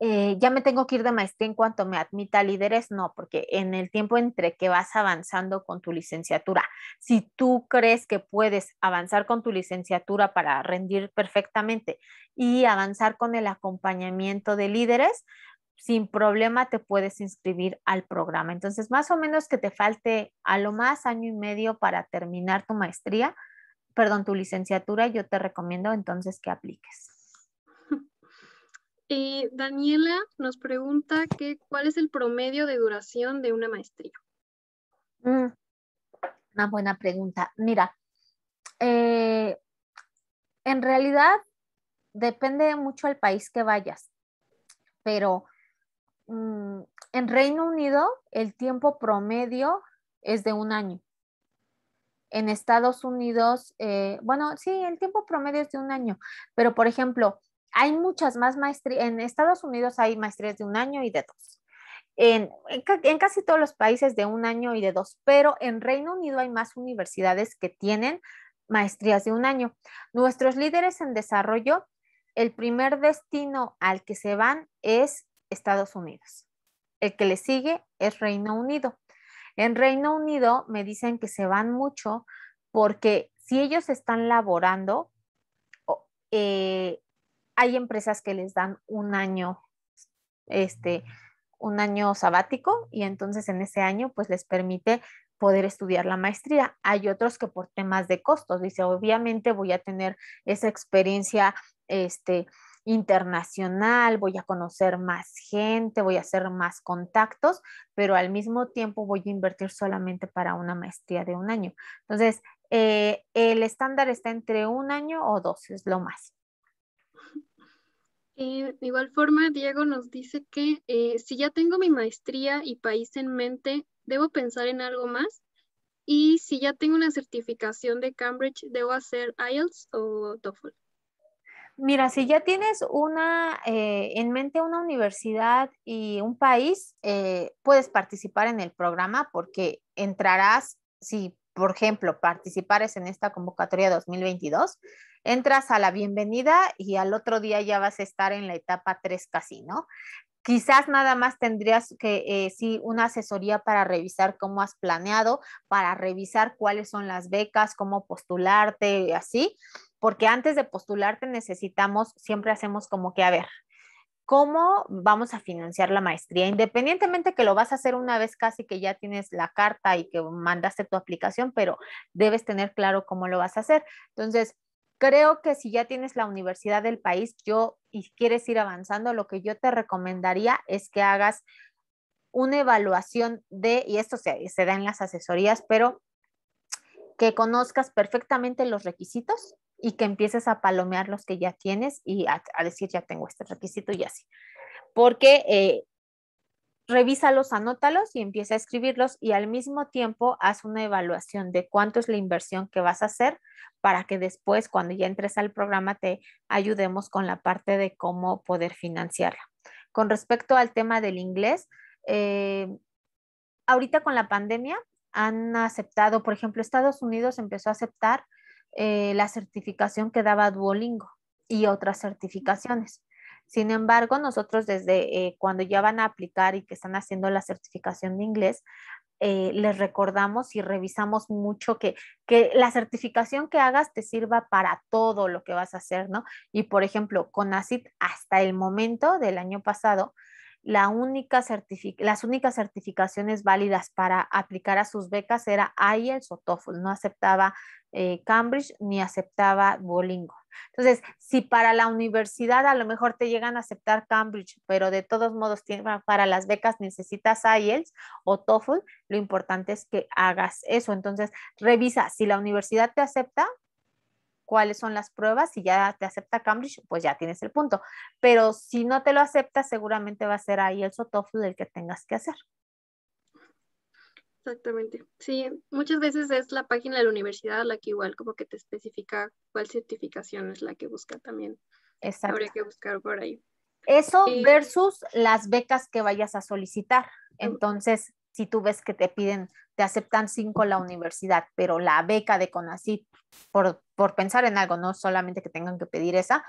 eh, ya me tengo que ir de maestría en cuanto me admita líderes, no, porque en el tiempo entre que vas avanzando con tu licenciatura, si tú crees que puedes avanzar con tu licenciatura para rendir perfectamente y avanzar con el acompañamiento de líderes, sin problema te puedes inscribir al programa. Entonces, más o menos que te falte a lo más año y medio para terminar tu maestría, perdón, tu licenciatura, yo te recomiendo entonces que apliques. Eh, Daniela nos pregunta cuál es el promedio de duración de una maestría. Mm, una buena pregunta. Mira, eh, en realidad depende mucho del país que vayas, pero mm, en Reino Unido el tiempo promedio es de un año. En Estados Unidos, eh, bueno, sí, el tiempo promedio es de un año, pero por ejemplo, hay muchas más maestrías, en Estados Unidos hay maestrías de un año y de dos. En, casi todos los países de un año y de dos, pero en Reino Unido hay más universidades que tienen maestrías de un año. Nuestros líderes en desarrollo, el primer destino al que se van es Estados Unidos. El que le sigue es Reino Unido. En Reino Unido me dicen que se van mucho porque si ellos están laborando, eh, hay empresas que les dan un año, este, un año sabático y entonces en ese año pues les permite poder estudiar la maestría. Hay otros que por temas de costos, dice, obviamente voy a tener esa experiencia este, internacional, voy a conocer más gente, voy a hacer más contactos, pero al mismo tiempo voy a invertir solamente para una maestría de un año. Entonces, eh, el estándar está entre un año o dos, es lo más. Eh, de igual forma, Diego nos dice que eh, si ya tengo mi maestría y país en mente, debo pensar en algo más. Y si ya tengo una certificación de Cambridge, ¿debo hacer IELTS o TOEFL? Mira, si ya tienes una eh, en mente una universidad y un país, puedes participar en el programa porque entrarás, si por ejemplo participares en esta convocatoria 2022, entras a la bienvenida y al otro día ya vas a estar en la etapa 3 casi, ¿no? Quizás nada más tendrías que, eh, sí, una asesoría para revisar cómo has planeado, para revisar cuáles son las becas, cómo postularte, así, porque antes de postularte necesitamos, siempre hacemos como que, a ver, ¿cómo vamos a financiar la maestría? Independientemente que lo vas a hacer una vez casi que ya tienes la carta y que mandaste tu aplicación, pero debes tener claro cómo lo vas a hacer. Entonces, creo que si ya tienes la universidad del país, yo y quieres ir avanzando, lo que yo te recomendaría es que hagas una evaluación de, y esto se, se da en las asesorías, pero que conozcas perfectamente los requisitos y que empieces a palomear los que ya tienes y a, decir, ya tengo este requisito y así. Porque eh, revísalos, anótalos y empieza a escribirlos y al mismo tiempo haz una evaluación de cuánto es la inversión que vas a hacer para que después cuando ya entres al programa te ayudemos con la parte de cómo poder financiarla. Con respecto al tema del inglés, eh, ahorita con la pandemia han aceptado, por ejemplo, Estados Unidos empezó a aceptar eh, la certificación que daba Duolingo y otras certificaciones. Sin embargo, nosotros desde eh, cuando ya van a aplicar y que están haciendo la certificación de inglés, eh, les recordamos y revisamos mucho que, que la certificación que hagas te sirva para todo lo que vas a hacer, ¿no? Y por ejemplo, con ACID hasta el momento del año pasado, la única las únicas certificaciones válidas para aplicar a sus becas era IELTS o TOEFL, no aceptaba eh, Cambridge ni aceptaba Duolingo. Entonces, si para la universidad a lo mejor te llegan a aceptar Cambridge, pero de todos modos para las becas necesitas IELTS o TOEFL, lo importante es que hagas eso. Entonces, revisa si la universidad te acepta, cuáles son las pruebas, si ya te acepta Cambridge, pues ya tienes el punto. Pero si no te lo acepta, seguramente va a ser ahí el sotofu del que tengas que hacer. Exactamente. Sí, muchas veces es la página de la universidad la que igual como que te especifica cuál certificación es la que busca también. Exacto. Habría que buscar por ahí. Eso eh, versus las becas que vayas a solicitar. Entonces, si tú ves que te piden, te aceptan cinco la universidad, pero la beca de CONACYT, por, por pensar en algo, no solamente que tengan que pedir esa,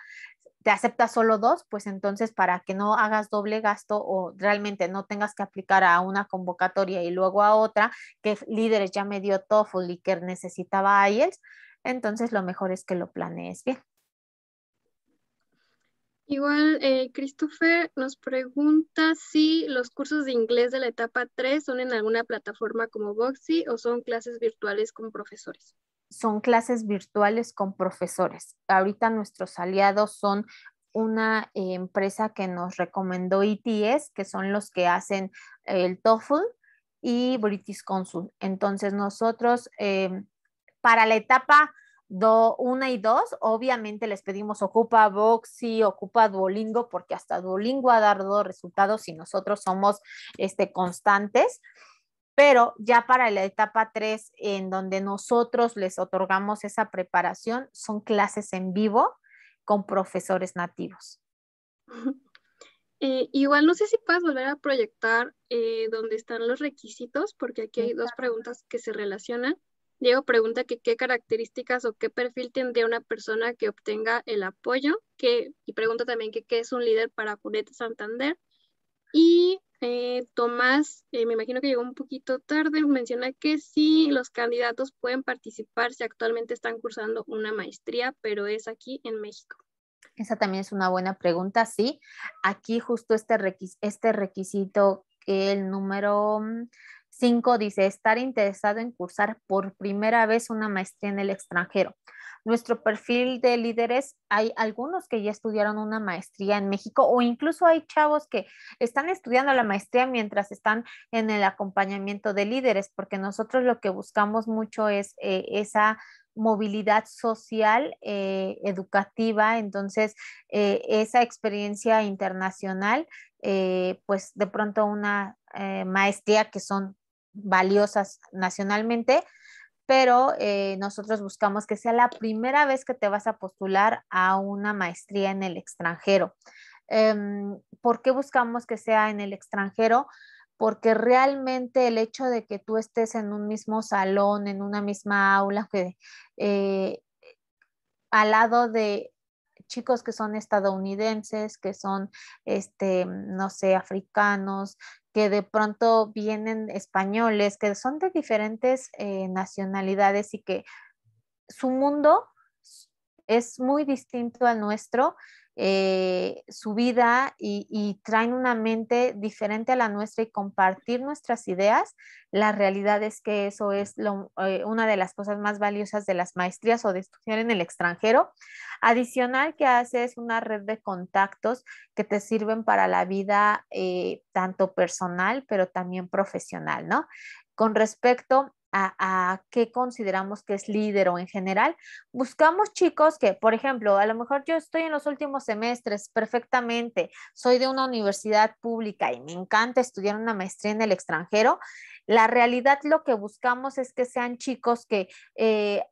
te acepta solo dos, pues entonces para que no hagas doble gasto o realmente no tengas que aplicar a una convocatoria y luego a otra, que líderes ya me dio TOEFL y que necesitaba IELTS, entonces lo mejor es que lo planees bien. Igual, eh, Christopher nos pregunta si los cursos de inglés de la etapa 3 son en alguna plataforma como Boxy o son clases virtuales con profesores. Son clases virtuales con profesores. Ahorita nuestros aliados son una empresa que nos recomendó ETS, que son los que hacen el TOEFL y British Consul. Entonces nosotros eh, para la etapa do, una y dos, obviamente les pedimos ocupa y ocupa Duolingo, porque hasta Duolingo ha dado resultados y nosotros somos este, constantes. Pero ya para la etapa tres en donde nosotros les otorgamos esa preparación, son clases en vivo con profesores nativos. Eh, igual no sé si puedes volver a proyectar eh, donde están los requisitos, porque aquí hay dos preguntas que se relacionan. Diego pregunta que qué características o qué perfil tendría una persona que obtenga el apoyo, que, y pregunta también que qué es un líder para Julieta Santander. Y eh, Tomás, eh, me imagino que llegó un poquito tarde, menciona que sí, los candidatos pueden participar si actualmente están cursando una maestría, pero es aquí en México. Esa también es una buena pregunta, sí. Aquí justo este, este requisito que el número mm, Cinco, dice, estar interesado en cursar por primera vez una maestría en el extranjero. Nuestro perfil de líderes, hay algunos que ya estudiaron una maestría en México o incluso hay chavos que están estudiando la maestría mientras están en el acompañamiento de líderes, porque nosotros lo que buscamos mucho es eh, esa movilidad social, eh, educativa, entonces eh, esa experiencia internacional, eh, pues de pronto una maestría que son valiosas nacionalmente, pero nosotros buscamos que sea la primera vez que te vas a postular a una maestría en el extranjero. Em, ¿Por qué buscamos que sea en el extranjero? porque realmente el hecho de que tú estés en un mismo salón, en una misma aula, que, eh, al lado de chicos que son estadounidenses, que son, este, no sé, africanos, que de pronto vienen españoles, que son de diferentes eh, nacionalidades y que su mundo es muy distinto al nuestro eh, su vida y, traen una mente diferente a la nuestra y compartir nuestras ideas, la realidad es que eso es eh, una de las cosas más valiosas de las maestrías o de estudiar en el extranjero. Adicional que hace es una red de contactos que te sirven para la vida eh, tanto personal, pero también profesional, ¿no? Con respecto a, qué consideramos que es líder o en general. Buscamos chicos que, por ejemplo, a lo mejor yo estoy en los últimos semestres perfectamente, soy de una universidad pública y me encanta estudiar una maestría en el extranjero. La realidad lo que buscamos es que sean chicos que... Eh,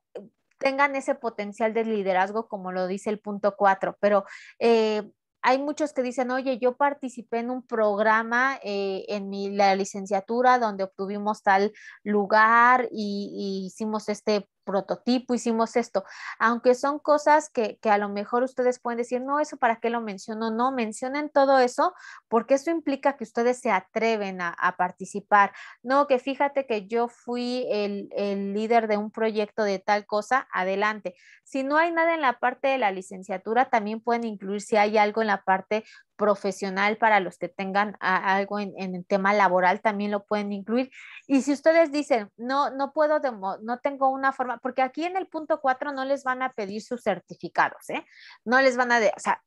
tengan ese potencial de liderazgo, como lo dice el punto 4, pero eh, hay muchos que dicen, oye, yo participé en un programa eh, en mi, la licenciatura donde obtuvimos tal lugar y, y hicimos este prototipo, hicimos esto, aunque son cosas que, a lo mejor ustedes pueden decir, no, eso para qué lo menciono, no, mencionen todo eso porque eso implica que ustedes se atreven a, participar, no, que fíjate que yo fui el, el líder de un proyecto de tal cosa, adelante. Si no hay nada en la parte de la licenciatura, también pueden incluir si hay algo en la parte profesional para los que tengan algo en, el tema laboral también lo pueden incluir. Y si ustedes dicen, no, no puedo, no tengo una forma, porque aquí en el punto 4 no les van a pedir sus certificados, ¿eh? No les van a, o sea,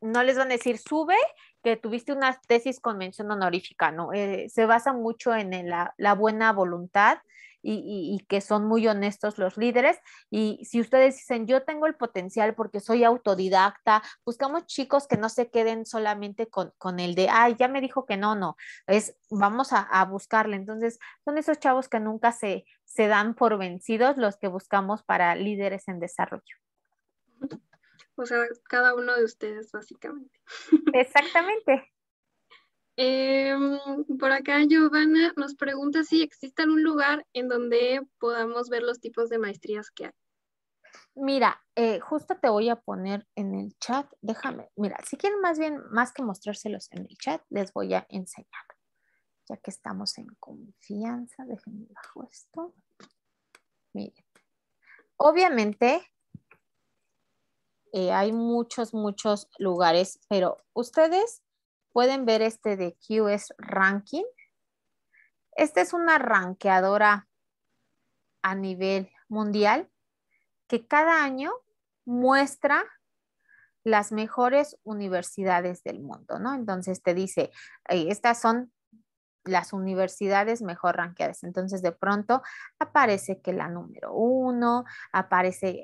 no les van a decir, sube que tuviste una tesis con mención honorífica, ¿no? Eh, se basa mucho en la, la buena voluntad y, que son muy honestos los líderes. Y si ustedes dicen, yo tengo el potencial porque soy autodidacta, buscamos chicos que no se queden solamente con, el de, ay, ya me dijo que no, no, es vamos a, a buscarle. Entonces, son esos chavos que nunca se, se dan por vencidos los que buscamos para líderes en desarrollo. O sea, cada uno de ustedes, básicamente. Exactamente. Em, por acá Giovanna nos pregunta si existe algún lugar en donde podamos ver los tipos de maestrías que hay. Mira, eh, justo te voy a poner en el chat, déjame, mira, si quieren más bien, más que mostrárselos en el chat, les voy a enseñar, ya que estamos en confianza, déjenme bajo esto. Miren, obviamente eh, hay muchos, muchos lugares, pero ustedes pueden ver este de QS Ranking. Esta es una ranqueadora a nivel mundial que cada año muestra las mejores universidades del mundo, ¿no? Entonces te dice, estas son las universidades mejor ranqueadas. Entonces, de pronto aparece que la número uno, aparece,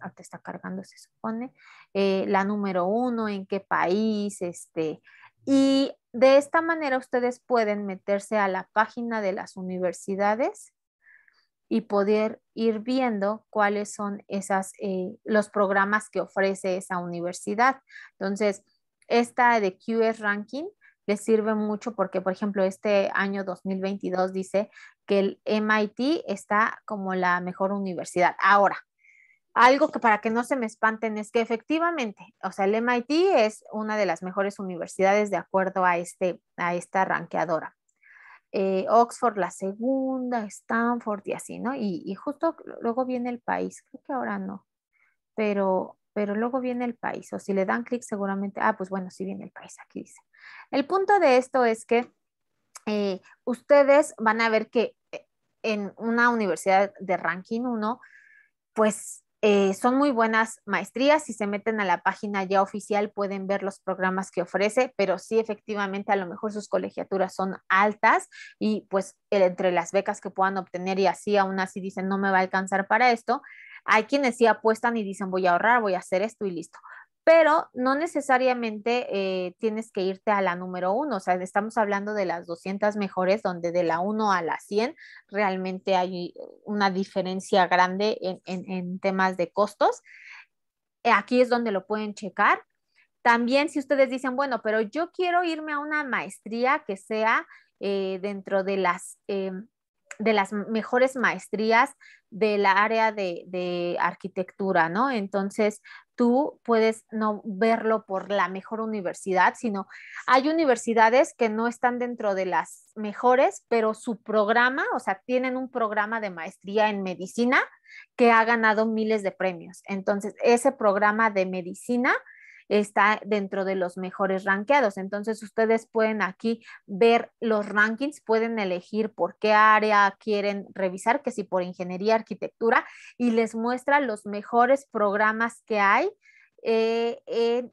ah, te está cargando, se supone, eh, la número uno, en qué país, este, y de esta manera ustedes pueden meterse a la página de las universidades y poder ir viendo cuáles son esas, eh, los programas que ofrece esa universidad. Entonces, esta de QS Ranking les sirve mucho porque, por ejemplo, este año 2022 dice que el MIT está como la mejor universidad. Ahora, algo que para que no se me espanten es que efectivamente, o sea, el MIT es una de las mejores universidades de acuerdo a, este, a esta ranqueadora. Eh, Oxford la segunda, Stanford y así, ¿no? Y, justo luego viene el país, creo que ahora no, pero, pero luego viene el país, o si le dan clic seguramente, ah, pues bueno, sí viene el país, aquí dice. El punto de esto es que eh, ustedes van a ver que eh, en una universidad de ranking 1, pues eh, son muy buenas maestrías. Si se meten a la página ya oficial pueden ver los programas que ofrece, pero sí efectivamente a lo mejor sus colegiaturas son altas y pues entre las becas que puedan obtener y así aún así dicen no me va a alcanzar para esto. Hay quienes sí apuestan y dicen voy a ahorrar, voy a hacer esto y listo pero no necesariamente eh, tienes que irte a la número uno, o sea, estamos hablando de las 200 mejores, donde de la 1 a la 100 realmente hay una diferencia grande en, temas de costos. Eh, aquí es donde lo pueden checar. También si ustedes dicen, bueno, pero yo quiero irme a una maestría que sea eh, dentro de las, em, de las mejores maestrías del área de, de arquitectura, ¿no? Entonces, tú puedes no verlo por la mejor universidad, sino hay universidades que no están dentro de las mejores, pero su programa, o sea, tienen un programa de maestría en medicina que ha ganado miles de premios. Entonces, ese programa de medicina está dentro de los mejores rankeados. Entonces ustedes pueden aquí ver los rankings, pueden elegir por qué área quieren revisar, que si por ingeniería, arquitectura, y les muestra los mejores programas que hay. Eh,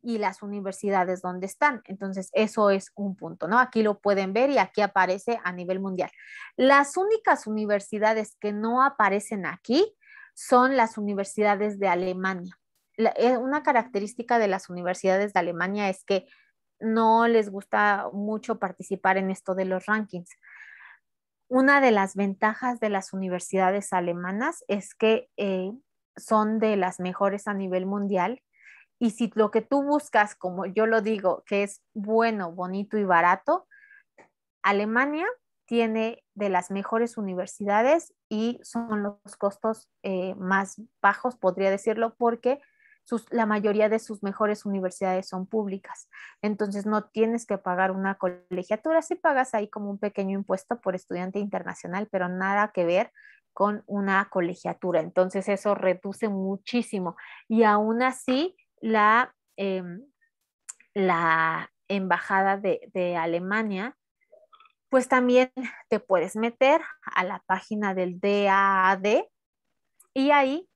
y las universidades donde están. Entonces, eso es un punto, ¿no? Aquí lo pueden ver y aquí aparece a nivel mundial. Las únicas universidades que no aparecen aquí son las universidades de Alemania. Eh, una característica de las universidades de Alemania es que no les gusta mucho participar en esto de los rankings. Una de las ventajas de las universidades alemanas es que eh, son de las mejores a nivel mundial y si lo que tú buscas, como yo lo digo, que es bueno, bonito y barato, Alemania tiene de las mejores universidades y son los costos eh, más bajos, podría decirlo, porque la mayoría de sus mejores universidades son públicas. Entonces no tienes que pagar una colegiatura, si sí pagas ahí como un pequeño impuesto por estudiante internacional, pero nada que ver con una colegiatura. Entonces eso reduce muchísimo. Y aún así, la, em, la embajada de Alemania pues también te puedes meter a la página del DAAD y ahí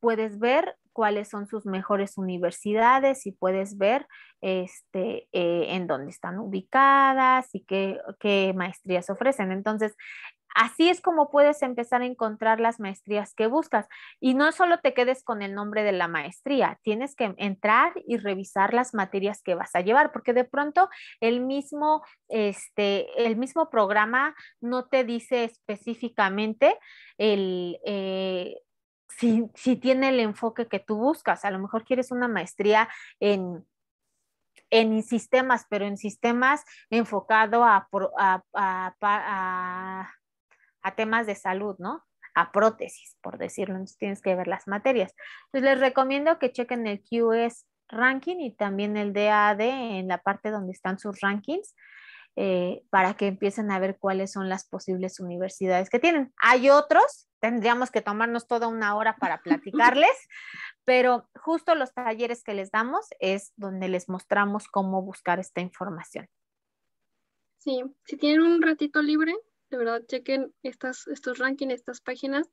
puedes ver cuáles son sus mejores universidades y puedes ver este, eh, en dónde están ubicadas y qué, maestrías ofrecen. Entonces, Así es como puedes empezar a encontrar las maestrías que buscas. Y no solo te quedes con el nombre de la maestría, tienes que entrar y revisar las materias que vas a llevar, porque de pronto el mismo, este, el mismo programa no te dice específicamente el, eh, si, tiene el enfoque que tú buscas. A lo mejor quieres una maestría en, sistemas, pero en sistemas enfocado a, a, temas de salud, ¿no? A prótesis, por decirlo. Entonces tienes que ver las materias. Entonces pues, les recomiendo que chequen el QS ranking y también el DAD en la parte donde están sus rankings eh, para que empiecen a ver cuáles son las posibles universidades que tienen. Hay otros, tendríamos que tomarnos toda una hora para platicarles, pero justo los talleres que les damos es donde les mostramos cómo buscar esta información. Sí, si tienen un ratito libre, de verdad chequen estas, estos rankings, estas páginas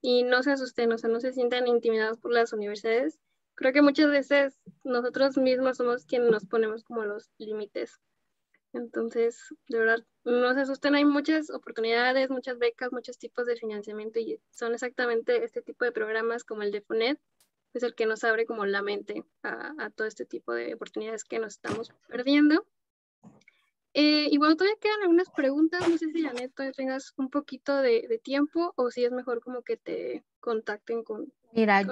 y no se asusten, o sea, no se sientan intimidados por las universidades. Creo que muchas veces nosotros mismos somos quienes nos ponemos como los límites entonces, de verdad, no se asusten, hay muchas oportunidades, muchas becas, muchos tipos de financiamiento y son exactamente este tipo de programas como el de Fonet es el que nos abre como la mente a, todo este tipo de oportunidades que nos estamos perdiendo. y eh, bueno, todavía quedan algunas preguntas, no sé si Janet todavía tengas un poquito de, tiempo o si es mejor como que te contacten con, Mira, yo,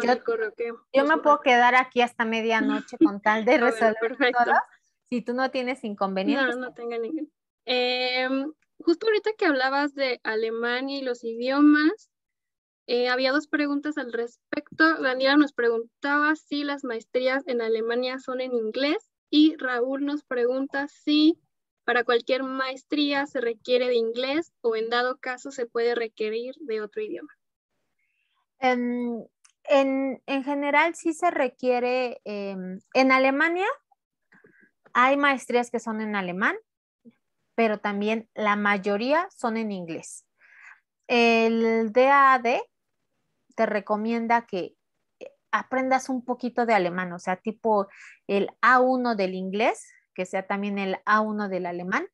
que... Yo me puedo quedar aquí hasta medianoche con tal de resolver. Todo si tú no tienes inconvenientes. No, no tenga ningún. Em, justo ahorita que hablabas de Alemania y los idiomas, eh, había dos preguntas al respecto. Daniela nos preguntaba si las maestrías en Alemania son en inglés y Raúl nos pregunta si para cualquier maestría se requiere de inglés o en dado caso se puede requerir de otro idioma. Em, en, general sí se requiere, em, en Alemania hay maestrías que son en alemán, pero también la mayoría son en inglés. El DAD te recomienda que eh, aprendas un poquito de alemán, o sea, tipo el A1 del inglés, que sea también el A1 del alemán,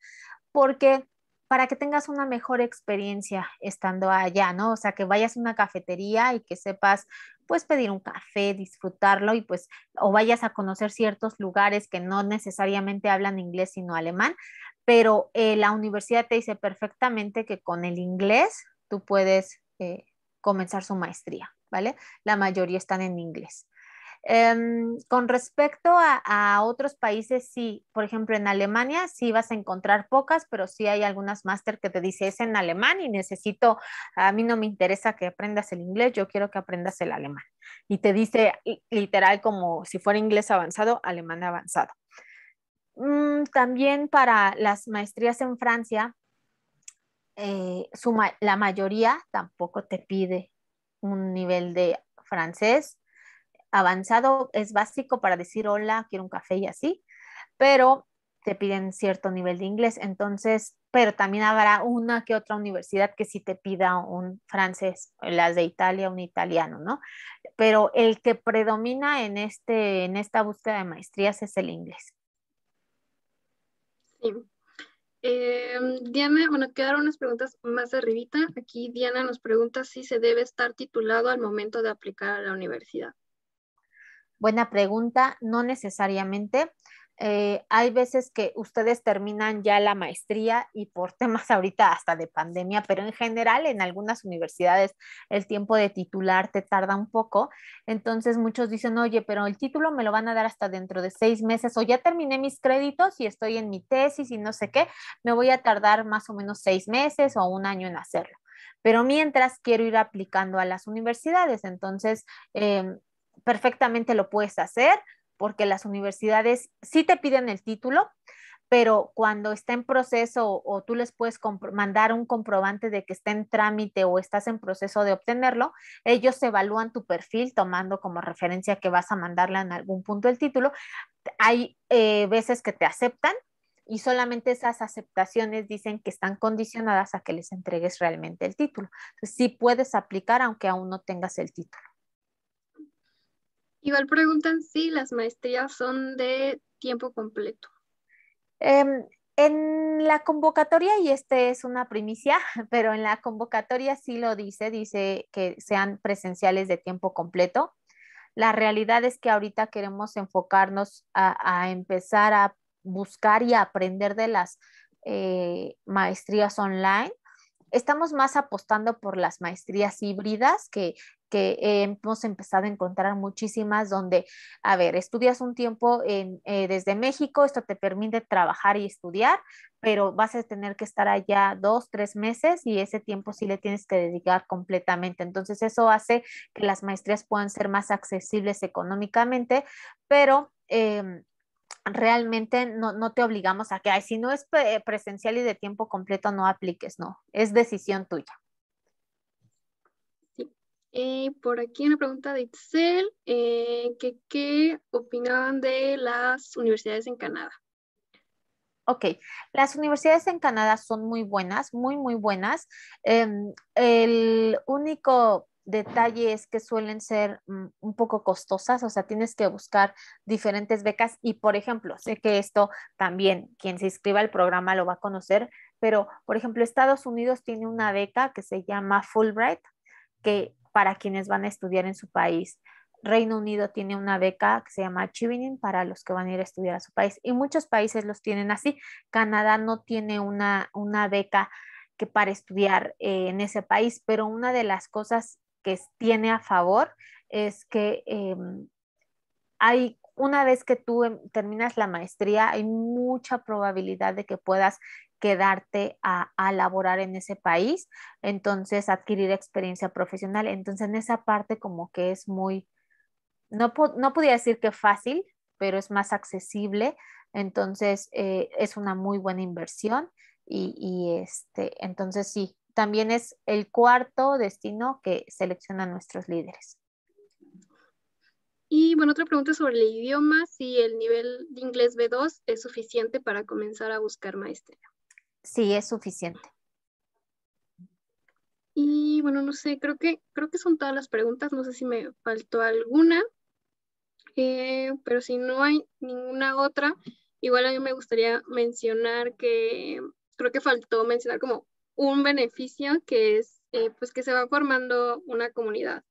porque para que tengas una mejor experiencia estando allá, ¿no? O sea, que vayas a una cafetería y que sepas, pues, pedir un café, disfrutarlo y pues, o vayas a conocer ciertos lugares que no necesariamente hablan inglés, sino alemán, pero eh, la universidad te dice perfectamente que con el inglés tú puedes eh, comenzar su maestría, ¿vale? La mayoría están en inglés. Em, con respecto a, otros países, sí, por ejemplo, en Alemania sí vas a encontrar pocas, pero sí hay algunas máster que te dice es en alemán y necesito, a mí no me interesa que aprendas el inglés, yo quiero que aprendas el alemán. Y te dice literal como si fuera inglés avanzado, alemán avanzado. Mm, también para las maestrías en Francia, eh, la mayoría tampoco te pide un nivel de francés avanzado es básico para decir hola, quiero un café y así, pero te piden cierto nivel de inglés, entonces, pero también habrá una que otra universidad que sí te pida un francés, las de Italia, un italiano, ¿no? Pero el que predomina en, este, esta búsqueda de maestrías es el inglés. Sí. Em, Diana, bueno, quedaron unas preguntas más arribita. Aquí Diana nos pregunta si se debe estar titulado al momento de aplicar a la universidad. Buena pregunta, no necesariamente. Eh, hay veces que ustedes terminan ya la maestría y por temas ahorita hasta de pandemia, pero en general en algunas universidades el tiempo de titular te tarda un poco. Entonces muchos dicen, oye, pero el título me lo van a dar hasta dentro de seis meses o ya terminé mis créditos y estoy en mi tesis y no sé qué, me voy a tardar más o menos seis meses o un año en hacerlo pero mientras quiero ir aplicando a las universidades. Entonces, em, perfectamente lo puedes hacer porque las universidades sí te piden el título, pero cuando está en proceso o tú les puedes mandar un comprobante de que está en trámite o estás en proceso de obtenerlo, ellos evalúan tu perfil tomando como referencia que vas a mandarle en algún punto el título. Hay eh, veces que te aceptan y solamente esas aceptaciones dicen que están condicionadas a que les entregues realmente el título. Entonces, sí puedes aplicar aunque aún no tengas el título. Igual preguntan si las maestrías son de tiempo completo. Em, en la convocatoria, y este es una primicia, pero en la convocatoria sí lo dice, dice que sean presenciales de tiempo completo. La realidad es que ahorita queremos enfocarnos a, empezar a buscar y aprender de las eh, maestrías online. Estamos más apostando por las maestrías híbridas, que que hemos empezado a encontrar muchísimas donde, a ver, estudias un tiempo eh, desde México, esto te permite trabajar y estudiar, pero vas a tener que estar allá dos, tres meses y ese tiempo sí le tienes que dedicar completamente. Entonces eso hace que las maestrías puedan ser más accesibles económicamente, pero... Em, realmente no, te obligamos a que, si no es eh, presencial y de tiempo completo, no apliques, no, es decisión tuya. Eh, por aquí una pregunta de Excel. Eh, que qué opinaban de las universidades en Canadá. Ok, las universidades en Canadá son muy buenas, muy, muy buenas. Em, el único detalle es que suelen ser mm, un poco costosas, o sea, tienes que buscar diferentes becas y, por ejemplo, sé que esto también, quien se inscriba al programa lo va a conocer, pero, por ejemplo, Estados Unidos tiene una beca que se llama Fulbright, que para quienes van a estudiar en su país. Reino Unido tiene una beca que se llama Chivinin para los que van a ir a estudiar a su país y muchos países los tienen así. Canadá no tiene una, beca que para estudiar eh, en ese país, pero una de las cosas que tiene a favor es que em, hay, una vez que tú em, terminas la maestría, hay mucha probabilidad de que puedas quedarte a, laborar en ese país, entonces adquirir experiencia profesional. Entonces en esa parte como que es muy, no, no podría decir que fácil, pero es más accesible, entonces eh, es una muy buena inversión y, este, entonces sí, también es el cuarto destino que seleccionan nuestros líderes. Y bueno, otra pregunta sobre el idioma, si el nivel de inglés B2 es suficiente para comenzar a buscar maestría sí es suficiente. Y bueno, no sé, creo que, creo que son todas las preguntas, no sé si me faltó alguna, eh, pero si no hay ninguna otra, igual a mí me gustaría mencionar que creo que faltó mencionar como un beneficio que es eh, pues que se va formando una comunidad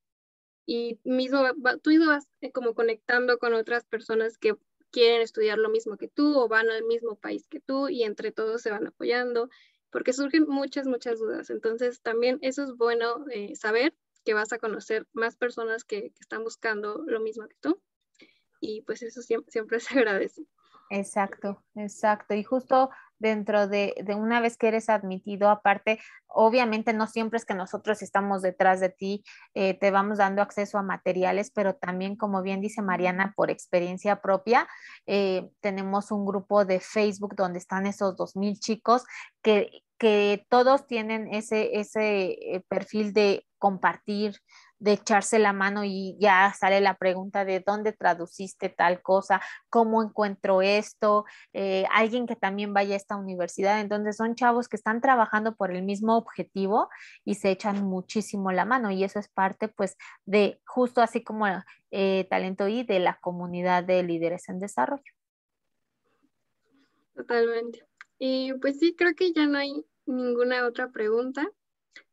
y mismo tú vas eh, como conectando con otras personas que quieren estudiar lo mismo que tú o van al mismo país que tú y entre todos se van apoyando, porque surgen muchas, muchas dudas. Entonces, también eso es bueno eh, saber que vas a conocer más personas que, están buscando lo mismo que tú. Y pues eso siempre, siempre se agradece. Exacto, exacto. Y justo dentro de, de, una vez que eres admitido, aparte, obviamente no siempre es que nosotros estamos detrás de ti, eh, te vamos dando acceso a materiales, pero también, como bien dice Mariana, por experiencia propia, eh, tenemos un grupo de Facebook donde están esos 2.000 chicos que, que todos tienen ese, ese eh, perfil de compartir, de echarse la mano y ya sale la pregunta de dónde traduciste tal cosa, cómo encuentro esto, eh, alguien que también vaya a esta universidad. Entonces son chavos que están trabajando por el mismo objetivo y se echan muchísimo la mano y eso es parte pues de justo así como eh, Talento y de la comunidad de líderes en desarrollo. Totalmente. Y pues sí, creo que ya no hay ninguna otra pregunta.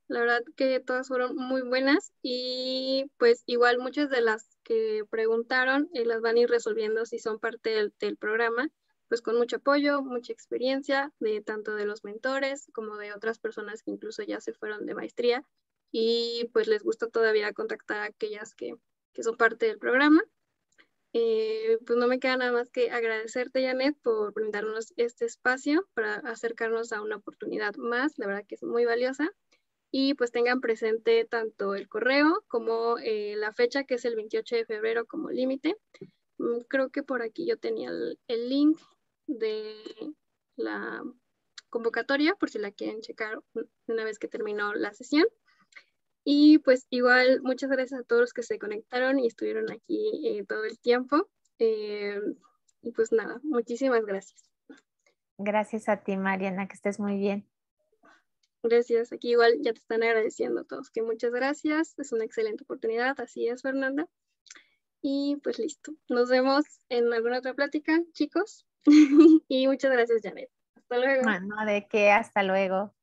La verdad que todas fueron muy buenas y pues igual muchas de las que preguntaron eh, las van a ir resolviendo si son parte del, programa, pues con mucho apoyo, mucha experiencia de tanto de los mentores como de otras personas que incluso ya se fueron de maestría y pues les gusta todavía contactar a aquellas que, que son parte del programa. Eh, pues no me queda nada más que agradecerte, Janet, por brindarnos este espacio para acercarnos a una oportunidad más. La verdad que es muy valiosa y pues tengan presente tanto el correo como eh, la fecha que es el 28 de febrero como límite. Mm, creo que por aquí yo tenía el, link de la convocatoria por si la quieren checar una vez que terminó la sesión. Y pues igual muchas gracias a todos los que se conectaron y estuvieron aquí eh, todo el tiempo. Eh, y pues nada, muchísimas gracias. Gracias a ti, Mariana, que estés muy bien. Gracias, aquí igual ya te están agradeciendo todos, que muchas gracias, es una excelente oportunidad, así es Fernanda. Y pues listo, nos vemos en alguna otra plática, chicos. y muchas gracias, Janet. Hasta luego. de que hasta luego.